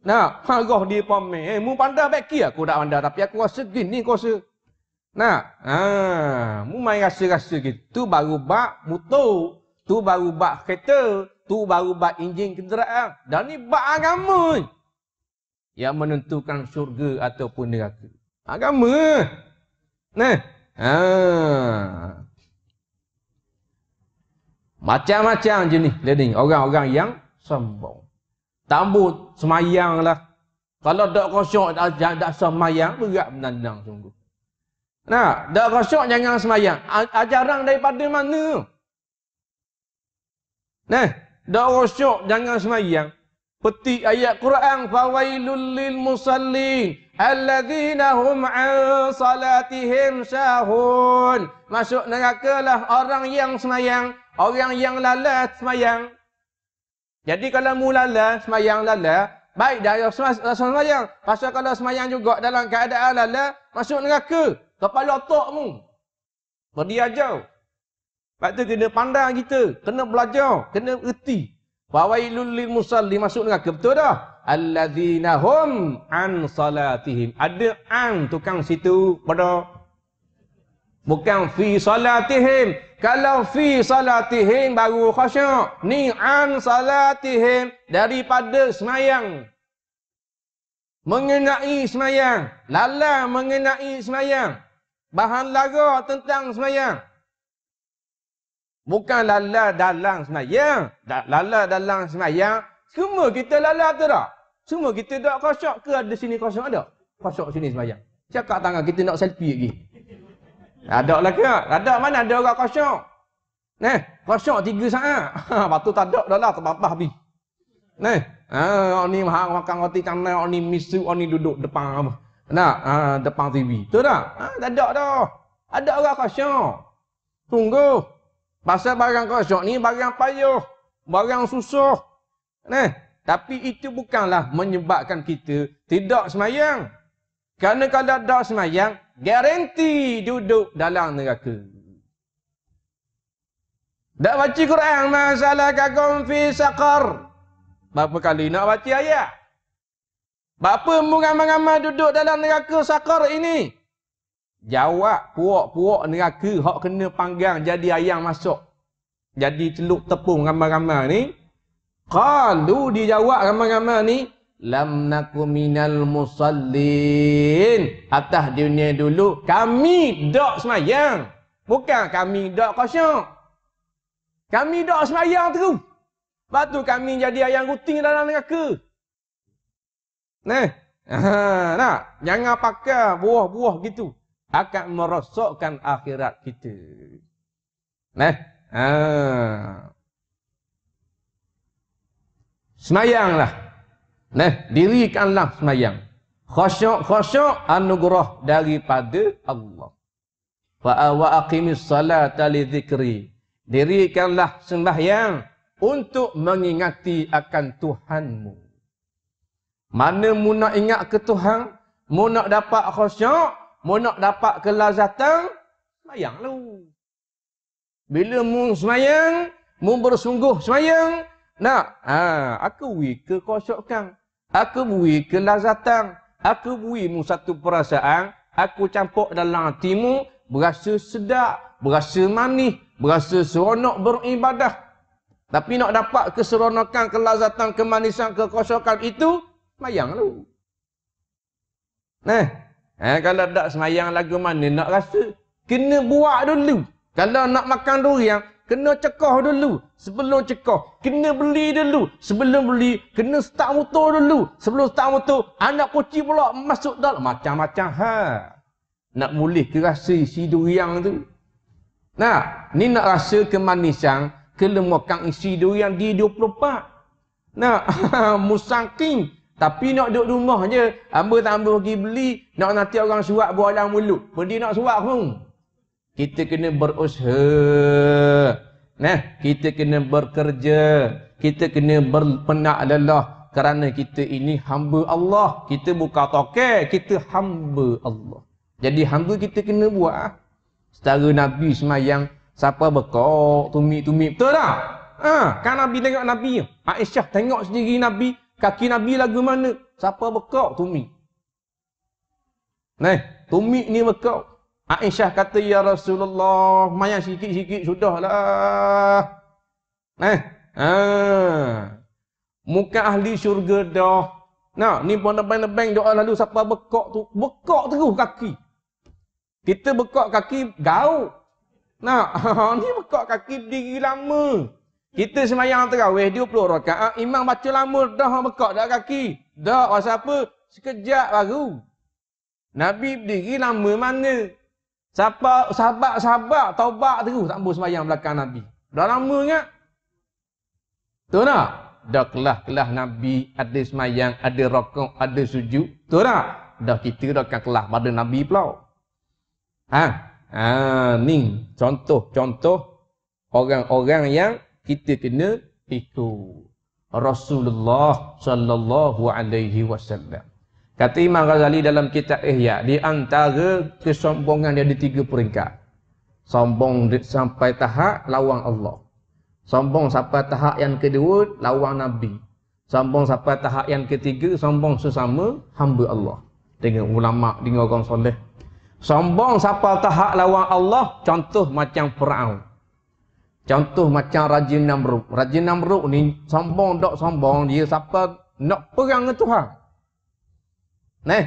Nah, marah dia pemain. Eh, mu pandai baik ke aku tak pandai tapi aku rasa gini kau rasa. Nah, ha, mu main rasa-rasa gitu baru bak motor, tu baru bak kereta, tu baru bak injing kenderaan. Dan ni bak agama yang menentukan syurga ataupun neraka. Agama. Ne? Ha. Macam-macam jenis leading orang-orang yang sombong. Tambut semayang lah. Kalau tak khusyuk tak tak semayang berat menandang sungguh. Nah, tak khusyuk jangan semayang. Ajaran daripada mana? Nah, tak khusyuk jangan semayang peti ayat Quran fawailul lil musallin alladzina hum an salatihim sahun masuk neraka lah orang yang semayang orang yang lalat semayang jadi kalau mu lalat semayang lalat baik dah ayat semayang, pasal kalau semayang juga dalam keadaan lalat masuk neraka kepala otakmu berdiajau Lepas tu kena pandang kita, kena belajar, kena erti. Fawailul lil musalli masuk neraka. Betul dah. Alladzina hum an salatihim. Ada an tukang situ pada bukan fi salatihim. Kalau fi salatihim baru khasyuk. Ni an salatihim daripada semayang. Mengenai semayang. Lala mengenai semayang. Bahan lara tentang semayang. Bukan lala dalang semayang. Lala dalang semayang. Semua kita lala tu dah. Semua kita dah kosok ke ada sini kosong ada? Kosok sini semayang. Cakap tangan kita nak selfie lagi. Ada lah ke? Ada mana ada orang kosok? Nah, kosok tiga saat. Ha, batu tak ada dah lah terbatas habis. Nah, ha, orang ni mahal makan roti canai, orang ni misu, orang ni duduk depan apa. Nah, ha, depan TV. Tu dah. Ha, tak ada dah. Ada orang kosok. Sungguh. Pasal barang kosong ni barang payuh, barang susah. Nah, tapi itu bukanlah menyebabkan kita tidak semayang. Kerana kalau dah semayang, garanti duduk dalam neraka. Tak baca Quran, masalah kagum fi saqar. Berapa kali nak baca ayat? Berapa mengamal-amal duduk dalam neraka saqar ini? Jawab puak-puak neraka hak kena panggang jadi ayam masuk. Jadi celuk tepung ramai-ramai ni. Qalu dijawab ramai-ramai ni lam nakum minal musallin atas dunia dulu kami dak semayang bukan kami dak khusyuk kami dak semayang tu lepas tu kami jadi ayam kucing dalam neraka neh ha nah jangan pakai buah-buah gitu akan merosokkan akhirat kita. Nah. Ha. Semayanglah. Nah, dirikanlah semayang. Khosyuk-khosyuk anugerah daripada Allah. Fa wa aqimis salata li dhikri. Dirikanlah sembahyang untuk mengingati akan Tuhanmu. Mana mu nak ingat ke Tuhan, mu nak dapat khusyuk, Mau nak dapat kelazatan, semayang lu. Bila mu semayang, mu bersungguh semayang, nak, ha, aku beri kekosokan, Aku beri kelazatan. Aku beri mu satu perasaan, aku campur dalam hatimu, berasa sedap, berasa manis, berasa seronok beribadah. Tapi nak dapat keseronokan, kelazatan, kemanisan, kekosokan itu, mayang lu. Nah, Ha, kalau tak semayang lagi mana nak rasa, kena buat dulu. Kalau nak makan durian, kena cekoh dulu. Sebelum cekoh, kena beli dulu. Sebelum beli, kena start motor dulu. Sebelum start motor, anak kucing pula masuk dalam. Macam-macam. Ha. Nak mulih ke rasa isi durian tu. Nah, ni nak rasa kemanisan, kelemakan isi durian di 24. Nah, musangking. Tapi nak duduk rumah je, hamba tambah pergi beli, nak nanti orang suap berolang mulut. Pergi nak suap pun. Kita kena berusaha. Nah, kita kena bekerja. Kita kena berpenak lelah kerana kita ini hamba Allah. Kita buka tokek, kita hamba Allah. Jadi hamba kita kena buat ah. Secara Nabi semayang siapa bekok, tumit-tumit betul tak? Ah, ha, kan Nabi tengok Nabi. Aisyah tengok sendiri Nabi kaki Nabi lagu mana? Siapa bekau? Tumi. Nah, Tumi ni bekau. Aisyah kata, Ya Rasulullah, mayan sikit-sikit, sudah lah. Nah, ha. ah. muka ahli syurga dah. Nah, ni pun lebang-lebang doa lalu siapa bekok tu. Bekok terus kaki. Kita bekok kaki gauk. Nah, ni bekok kaki diri lama. Kita semayang terawih 20 rakaat, imam baca lama dah mekak dah kaki. Dah rasa apa? Sekejap baru. Nabi berdiri lama mana? Siapa sahabat-sahabat taubat terus tak sembuh semayang belakang Nabi. Dah lama ingat. Tu nak? Dah kelah-kelah Nabi ada semayang, ada rokok, ada sujud. Tu nak? Dah kita dah akan kelah pada Nabi pula. Ha? Ha, ni contoh-contoh orang-orang yang kita kena itu Rasulullah sallallahu alaihi wasallam. Kata Imam Ghazali dalam kitab Ihya, di antara kesombongan dia ada tiga peringkat. Sombong sampai tahap lawang Allah. Sombong sampai tahap yang kedua lawang Nabi. Sombong sampai tahap yang ketiga sombong sesama hamba Allah. Dengan ulama, dengan orang soleh. Sombong sampai tahap lawang Allah contoh macam Firaun. Contoh macam rajin Namrud. Rajin Namrud ni sombong tak sombong dia siapa nak perang dengan Tuhan. Neh.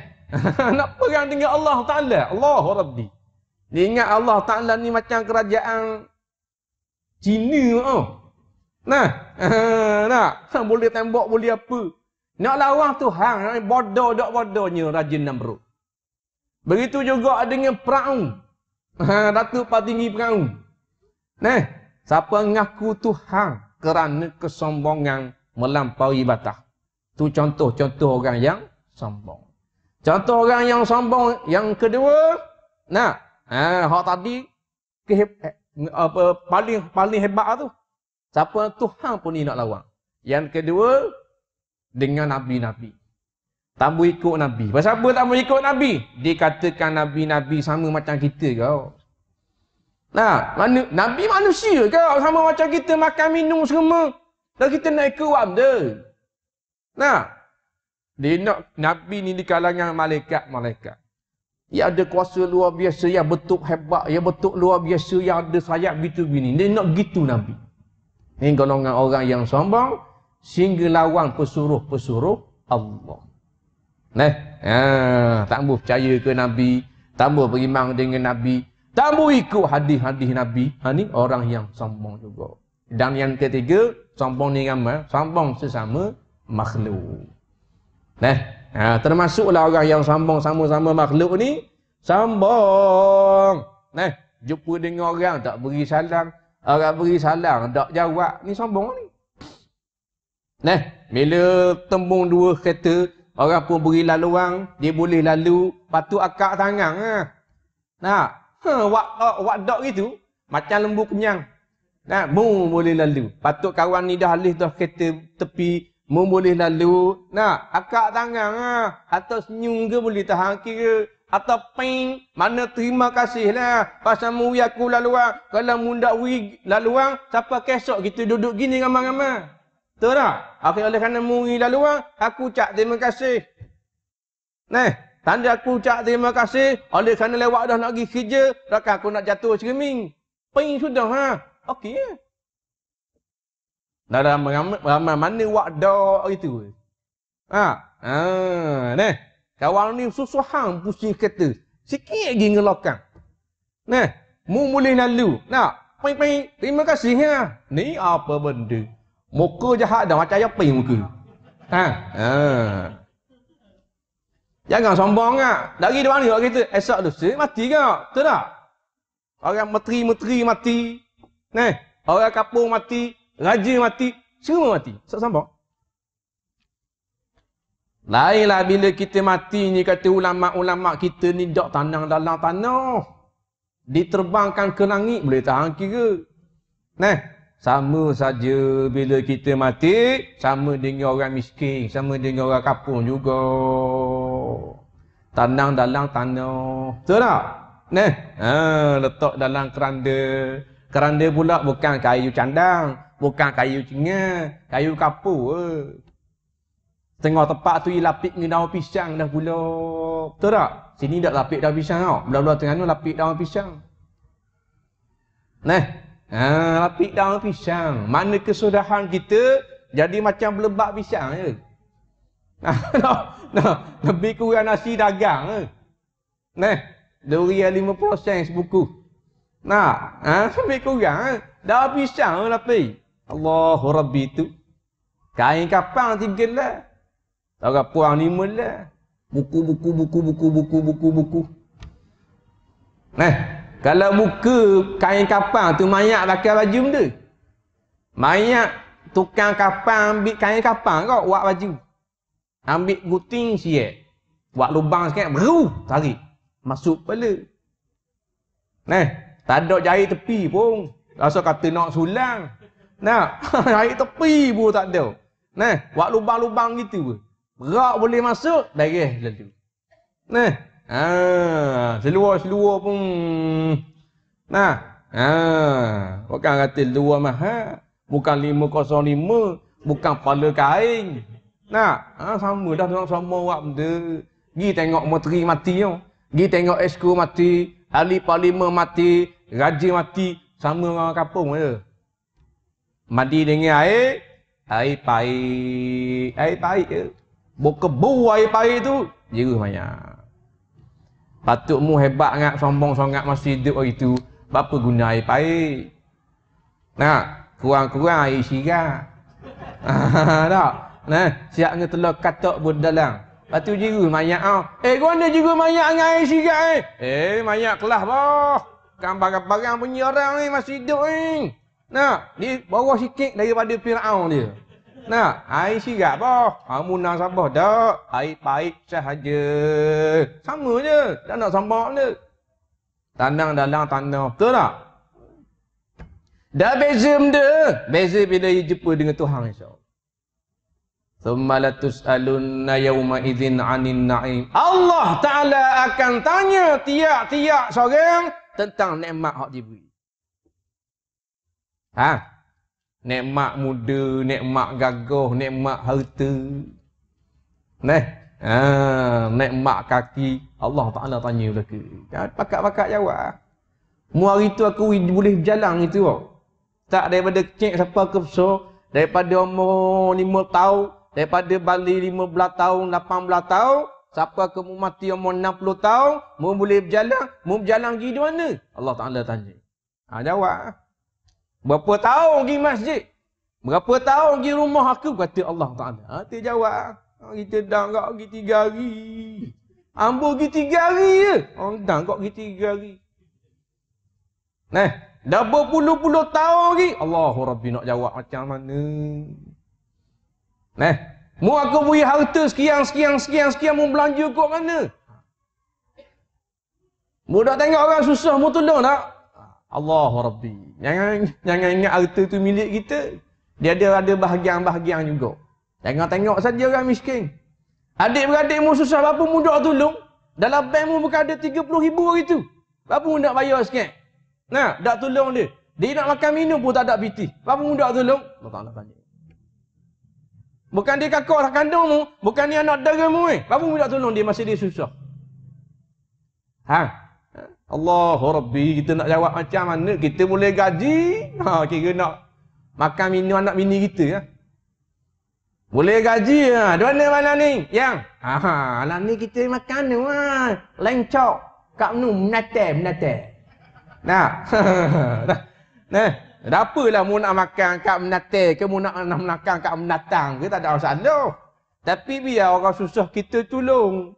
nak perang dengan Allah Taala. Allah Rabbi. Dia ingat Allah Taala ni macam kerajaan Cina oh. Nah, nah, boleh tembok boleh apa? Nak lawan Tuhan, eh, bodoh dak bodohnya rajin Namrud. Begitu juga dengan Firaun. Ha, Datuk tinggi perang, Nah, Siapa mengaku Tuhan kerana kesombongan melampaui batas. Tu contoh-contoh orang yang sombong. Contoh orang yang sombong yang kedua, nah, ha, eh, hak tadi ke, eh, apa paling paling hebat lah tu. Siapa Tuhan pun ni nak lawan. Yang kedua dengan nabi-nabi. Tambu ikut nabi. Pasal apa tambu ikut nabi? Dikatakan nabi-nabi sama macam kita kau. Nah, mana, Nabi manusia ke sama macam kita makan minum semua dan kita naik ke wab dia. Nah, dia nak Nabi ni di kalangan malaikat-malaikat. Ia ada kuasa luar biasa yang betul hebat, yang betul luar biasa yang ada sayap gitu gini. Dia nak gitu Nabi. Ini golongan orang yang sombong sehingga lawan pesuruh-pesuruh Allah. Nah, ha, tak mau percaya ke Nabi, tak mau beriman dengan Nabi, Tamu ikut hadis-hadis Nabi. Ha, ini orang yang sombong juga. Dan yang ketiga, sombong ni ramai. Sombong sesama makhluk. Nah, ha, termasuklah orang yang sombong sama-sama makhluk ni. Sombong. Nah, jumpa dengan orang tak beri salam. Orang beri salam tak jawab. Ni sombong ni. Nah, bila tembung dua kereta, orang pun beri laluan, dia boleh lalu. Patut akak tangan. Ha. Nah, Ha, wak dok gitu macam lembu kenyang. Nah, mu boleh lalu. Patut kawan ni dah alih dah kereta tepi, mu boleh lalu. Nah, akak tangan ha. atau senyum ke boleh tahan kira atau ping mana terima kasih lah pasal mu ya aku laluang ha. kalau mu ndak wi laluang ha. siapa kesok kita duduk gini ramai-ramai betul tak? Okay, oleh kerana mu laluang ha. aku cak terima kasih nah Tanda aku ucap terima kasih oleh kerana lewat dah nak pergi kerja, rakan aku nak jatuh cermin. Pain sudah ha. Okey. Ya. Dah ramai, ramai mana wakda itu. Ha. Ha. Neh. Kawan ni susu hang pusing kereta. Sikit lagi ngelokan. Neh. Mu mulih lalu. Nak. Pain pain. Terima kasih ha. Ni apa benda. Muka jahat dah macam apa pain muka. Ha. Ha. Jangan sombong ah. Dari di mana awak kata esok tu saya mati ke? Betul tak? Orang menteri-menteri mati. Neh, orang kapung mati, raja mati, semua mati. Sok sombong. Lainlah bila kita mati ni kata ulama-ulama kita ni dak tanang dalam tanah. Diterbangkan ke langit boleh tahan kira. Neh, sama saja bila kita mati sama dengan orang miskin sama dengan orang kapung juga tanang dalam tanah betul tak neh ha letak dalam keranda keranda pula bukan kayu candang bukan kayu cinga kayu kapu Tengok tempat tu lapik dengan daun pisang dah pula. Betul tak? Sini dah lapik daun pisang tau. Belah-belah tengah ni lapik daun pisang. Nah, Ha, lapik daun pisang. Mana kesudahan kita jadi macam berlebak pisang je. Ya? Nah, nah, nah, lebih kurang nasi dagang je. Ya? Nah, durian lima prosen sebuku. Nah, ha, lebih kurang je. Ya? Daun pisang je lapik. Allahu Rabbi tu. Kain kapang tiga lah. Tak apa puang lima lah. Buku, buku, buku, buku, buku, buku, buku. Nah, kalau buka kain kapang tu mayat pakai baju benda. Mayat tukang kapang ambil kain kapang kau buat baju. Ambil guting siap. Buat lubang sikit, beru, tarik. Masuk kepala. Nah, tak ada jahit tepi pun. Rasa kata nak sulang. Nah, jahit tepi pun tak ada. Nah, buat lubang-lubang gitu. Berak boleh masuk, beres lalu. Nah, Ah, ha, seluar-seluar pun nah. Ha, bukan kata luar mahal, ha, bukan lima, bukan pala kain. Nah, ha, sama dah dengan sama orang benda. Gi tengok menteri mati yo. Gi tengok esko mati, ahli parlimen mati, raja mati, sama dengan orang kampung je. Ya. Mandi dengan air, air pai, Air pai, je. Ya. Buka buah air pahit tu, jeruh banyak. Patutmu hebat sangat, sombong sangat masih hidup hari itu. Bapa guna air pahit? Nah, kurang-kurang air sirah. tak? Nah, siap dengan telur katak berdalam. Lepas tu jiru mayak ah. Eh, kau ada jiru mayak dengan air sirah eh? Eh, mayak kelas bah. Kan barang-barang punya orang ni masih hidup ni. Eh. Nah, dia bawah sikit daripada Fir'aun dia. Nah, air sirap apa? Amunah sabah tak? Air baik sahaja. Sama je. Tak nak sambar ni. Tanang dalam tanah. Betul tak? Dah beza benda. Beza bila dia jumpa dengan Tuhan insyaAllah. alunna yauma idzin 'anil na'im. Allah Taala akan tanya tiap-tiap seorang tentang nikmat hak diberi. Ha? Nikmat muda, nikmat gagah, nikmat harta. Neh. Ha, nikmat kaki. Allah Taala tanya belaka. Jangan pakak-pakak jawab. Mu hari tu aku boleh berjalan itu. Tak daripada kecil siapa ke besar, daripada umur 5 tahun, daripada bali 15 tahun, 18 tahun, siapa ke mu mati umur 60 tahun, mu boleh berjalan, mu berjalan pergi di mana? Allah Taala tanya. Ha, jawab. Berapa tahun pergi masjid? Berapa tahun pergi rumah aku? Kata Allah Ta'ala. Ha, dia jawab. Kita dah enggak pergi tiga hari. Ambo pergi tiga hari je. Oh, dah enggak pergi tiga hari. Nah, dah berpuluh-puluh tahun lagi. Allahu Rabbi nak jawab macam mana. Nah, mu aku beri harta sekian, sekian, sekian, sekian. Mu belanja kau mana? Mu tengok orang susah, mu tolong tak? Allahu Rabbi. Jangan jangan ingat harta tu milik kita. Dia ada ada bahagian-bahagian juga. Tengok tengok saja orang miskin. Adik-beradik mu susah apa mu nak tolong? Dalam bank mu bukan ada 30 ribu hari tu. Apa mu nak bayar sikit? Nah, dak tolong dia. Dia nak makan minum pun tak ada piti. Apa mu nak tolong? Bukanlah banyak. Bukan dia kakak lah kandung mu. Bukan dia anak dara mu Apa mu nak tolong dia masih dia susah? Ha. Allah Rabbi, kita nak jawab macam mana? Kita boleh gaji? Ha, kira nak makan minum anak bini kita. Ya? Boleh gaji? Ha? Di mana malam ni? Yang? Ha, malam ni kita makan ni. Ha? Lengcok. Kak Menu, menatek, menatek. Nak? nah. Dah apalah mu nak makan kat menatek ke mu nak, nak makan kat menatang ke tak ada masalah. Tapi biar orang susah kita tolong.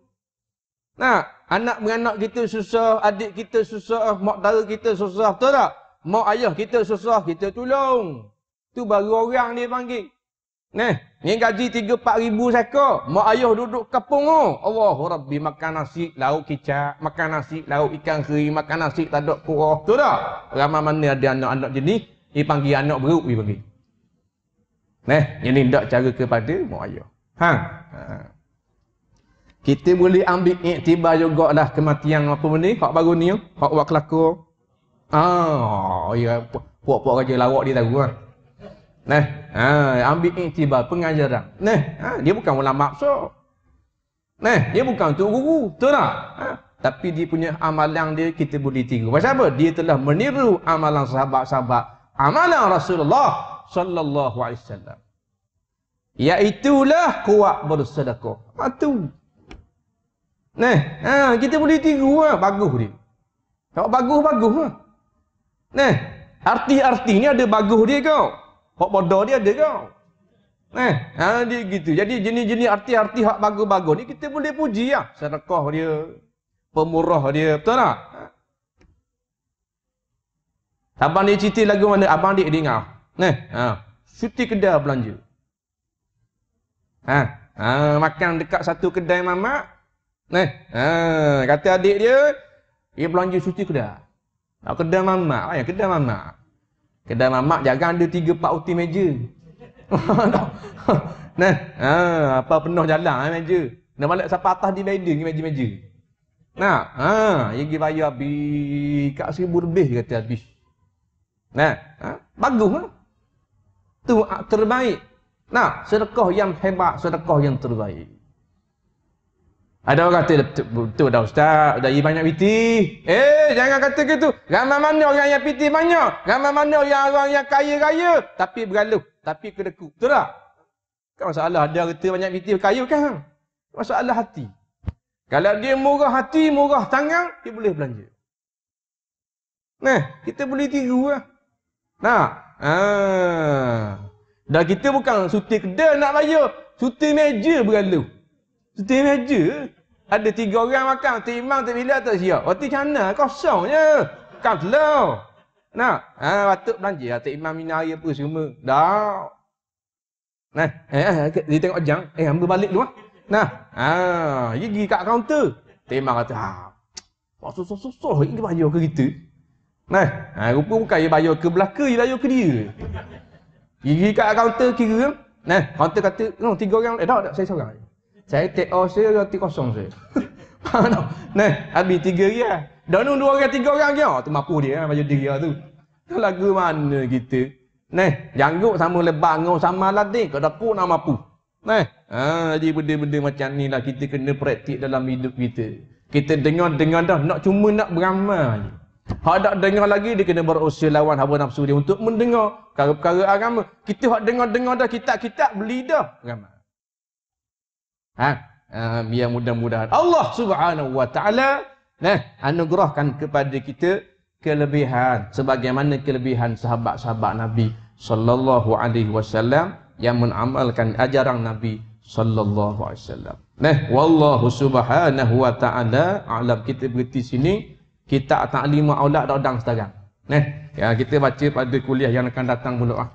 nah. Anak menganak kita susah, adik kita susah, mak dara kita susah, betul tak? Mak ayah kita susah, kita tolong. Tu baru orang dia panggil. Neh, ni gaji 3-4 ribu saka. Mak ayah duduk kapung. Oh. Allah Rabbi makan nasi, lauk kicap, makan nasi, lauk ikan keri, makan nasi, tak ada kurah. Tu dah. Ramai mana ada anak-anak jenis, dia panggil anak beruk, dia panggil. Neh, ini tak cara kepada mak ayah. Ha? ha. Kita boleh ambil iktibar juga lah kematian apa benda ni. Hak baru ni. Hak buat kelakor. Ah, ya. Puak-puak raja lawak dia tahu kan. Nah, ah, ambil iktibar pengajaran. Nah, ah, dia bukan orang maksud. Nah, dia bukan untuk guru. Betul tak? Ah, tapi dia punya amalan dia kita boleh tiru. Pasal apa? Dia telah meniru amalan sahabat-sahabat. Amalan Rasulullah sallallahu alaihi wasallam. Iaitulah kuat bersedekah. Patu. Ah, Neh, ha, kita boleh tiru ha. bagus dia. Kalau bagus bagus ha. Lah. Neh, arti-arti ni ada bagus dia kau. Hak bodoh dia ada kau. Neh, ha dia gitu. Jadi jenis-jenis arti-arti hak bagus-bagus ni kita boleh puji ya. Ha. Sedekah dia, pemurah dia, betul tak? Ha. Abang dia cerita lagu mana? Abang dia dengar. Neh, ha. Cuti kedai belanja. Ha. Ha, makan dekat satu kedai mamak, Neh, ha, kata adik dia, dia belanja suci kedai. Nak kedai mamak, ayah ya, kedai mamak. Kedai mamak jangan ada tiga empat uti meja. Neh, ha, apa penuh jalan eh, meja. Nak balik siapa atas di bedding ni meja-meja. Nah, ha, dia pergi bayar bi kat seribu lebih kata habis. Nah, ha, bagus lah. Tu ah, terbaik. Nah, sedekah yang hebat, sedekah yang terbaik. Ada orang kata, betul dah ustaz, dah banyak piti. Eh, jangan kata gitu. Ramai mana orang yang piti banyak? Ramai mana orang, orang yang kaya raya? Tapi beraluh. Tapi kedekut, Betul tak? Kan masalah dia kata banyak piti kaya kan? Masalah hati. Kalau dia murah hati, murah tangan, dia boleh belanja. Nah, kita boleh tiru lah. Nak? Ah. Dah kita bukan suti kedai nak bayar. Suti meja beraluh. Seti meja. Ada tiga orang makan. Timang tak bila tak siap. Waktu kanan kosong je. Kan telur. Nak? Ha, batuk belanja. Ya, tak imam minari apa semua. Dah. Nah, eh, eh, dia eh, tengok jam. Eh, ambil balik dulu. Ah. Nah, ha, dia pergi kat kaunter. Timang kata, ha, Pak Sosok Sosok, ini dia bayar kereta. Nah, ha, rupa bukan dia bayar ke belaka, dia bayar ke dia. Pergi kat kaunter, kira. Nah, kaunter kata, oh, tiga orang. Eh, tak, tak, saya seorang. Saya take off saya roti kosong saya. Mana? ne, habis tiga dia. Lah. Dan nun dua orang tiga orang ah, dia. Tu mampu dia eh, baju diri lah tu. Lagu mana kita? Ne, jangguk sama lebah ngau sama ladik kada ku nak mampu. Ne, ha jadi benda-benda macam ni lah kita kena praktik dalam hidup kita. Kita dengar-dengar dah nak cuma nak beramal. Hak dak dengar lagi dia kena berusaha lawan hawa nafsu dia untuk mendengar perkara-perkara agama. Kita hak dengar-dengar dah kita kita beli dah beramal. Ha? Um, ah, yang mudah-mudahan Allah subhanahu wa ta'ala eh, anugerahkan kepada kita kelebihan sebagaimana kelebihan sahabat-sahabat Nabi sallallahu alaihi wasallam yang mengamalkan ajaran Nabi sallallahu alaihi wasallam. Nah, wallahu subhanahu wa ta'ala alam kita berhenti sini kita taklima aulad dan sekarang. Nah, ya kita baca pada kuliah yang akan datang mulut ah.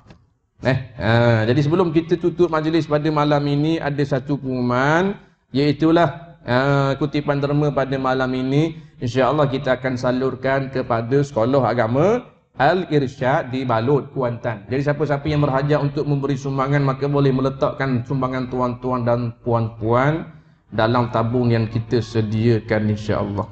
Eh, ha, jadi sebelum kita tutup majlis pada malam ini ada satu pengumuman iaitu lah ha, eh, kutipan derma pada malam ini insya-Allah kita akan salurkan kepada sekolah agama Al-Irsyad di Balut, Kuantan. Jadi siapa-siapa yang berhajat untuk memberi sumbangan maka boleh meletakkan sumbangan tuan-tuan dan puan-puan dalam tabung yang kita sediakan insya-Allah.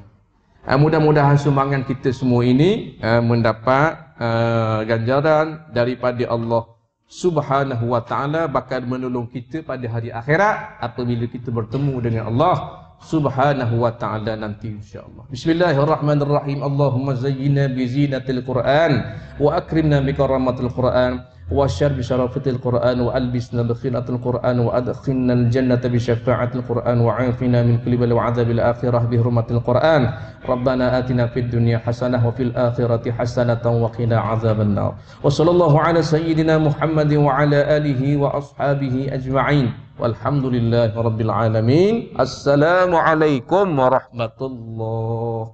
Ha, mudah-mudahan sumbangan kita semua ini ha, mendapat ha, ganjaran daripada Allah subhanahu wa ta'ala bakal menolong kita pada hari akhirat apabila kita bertemu dengan Allah subhanahu wa ta'ala nanti insyaAllah. Bismillahirrahmanirrahim. Allahumma zayyina bi zinatil Qur'an wa akrimna bi karamatil Qur'an. واشر بشرافة القرآن وألبسنا بخيلة القرآن وأدخلنا الجنة بشفاعة القرآن وعافنا من كل بل وعذاب الآخرة بهرمة القرآن ربنا آتنا في الدنيا حسنة وفي الآخرة حسنة وقنا عذاب النار وصلى الله على سيدنا محمد وعلى آله وأصحابه أجمعين والحمد لله رب العالمين السلام عليكم ورحمة الله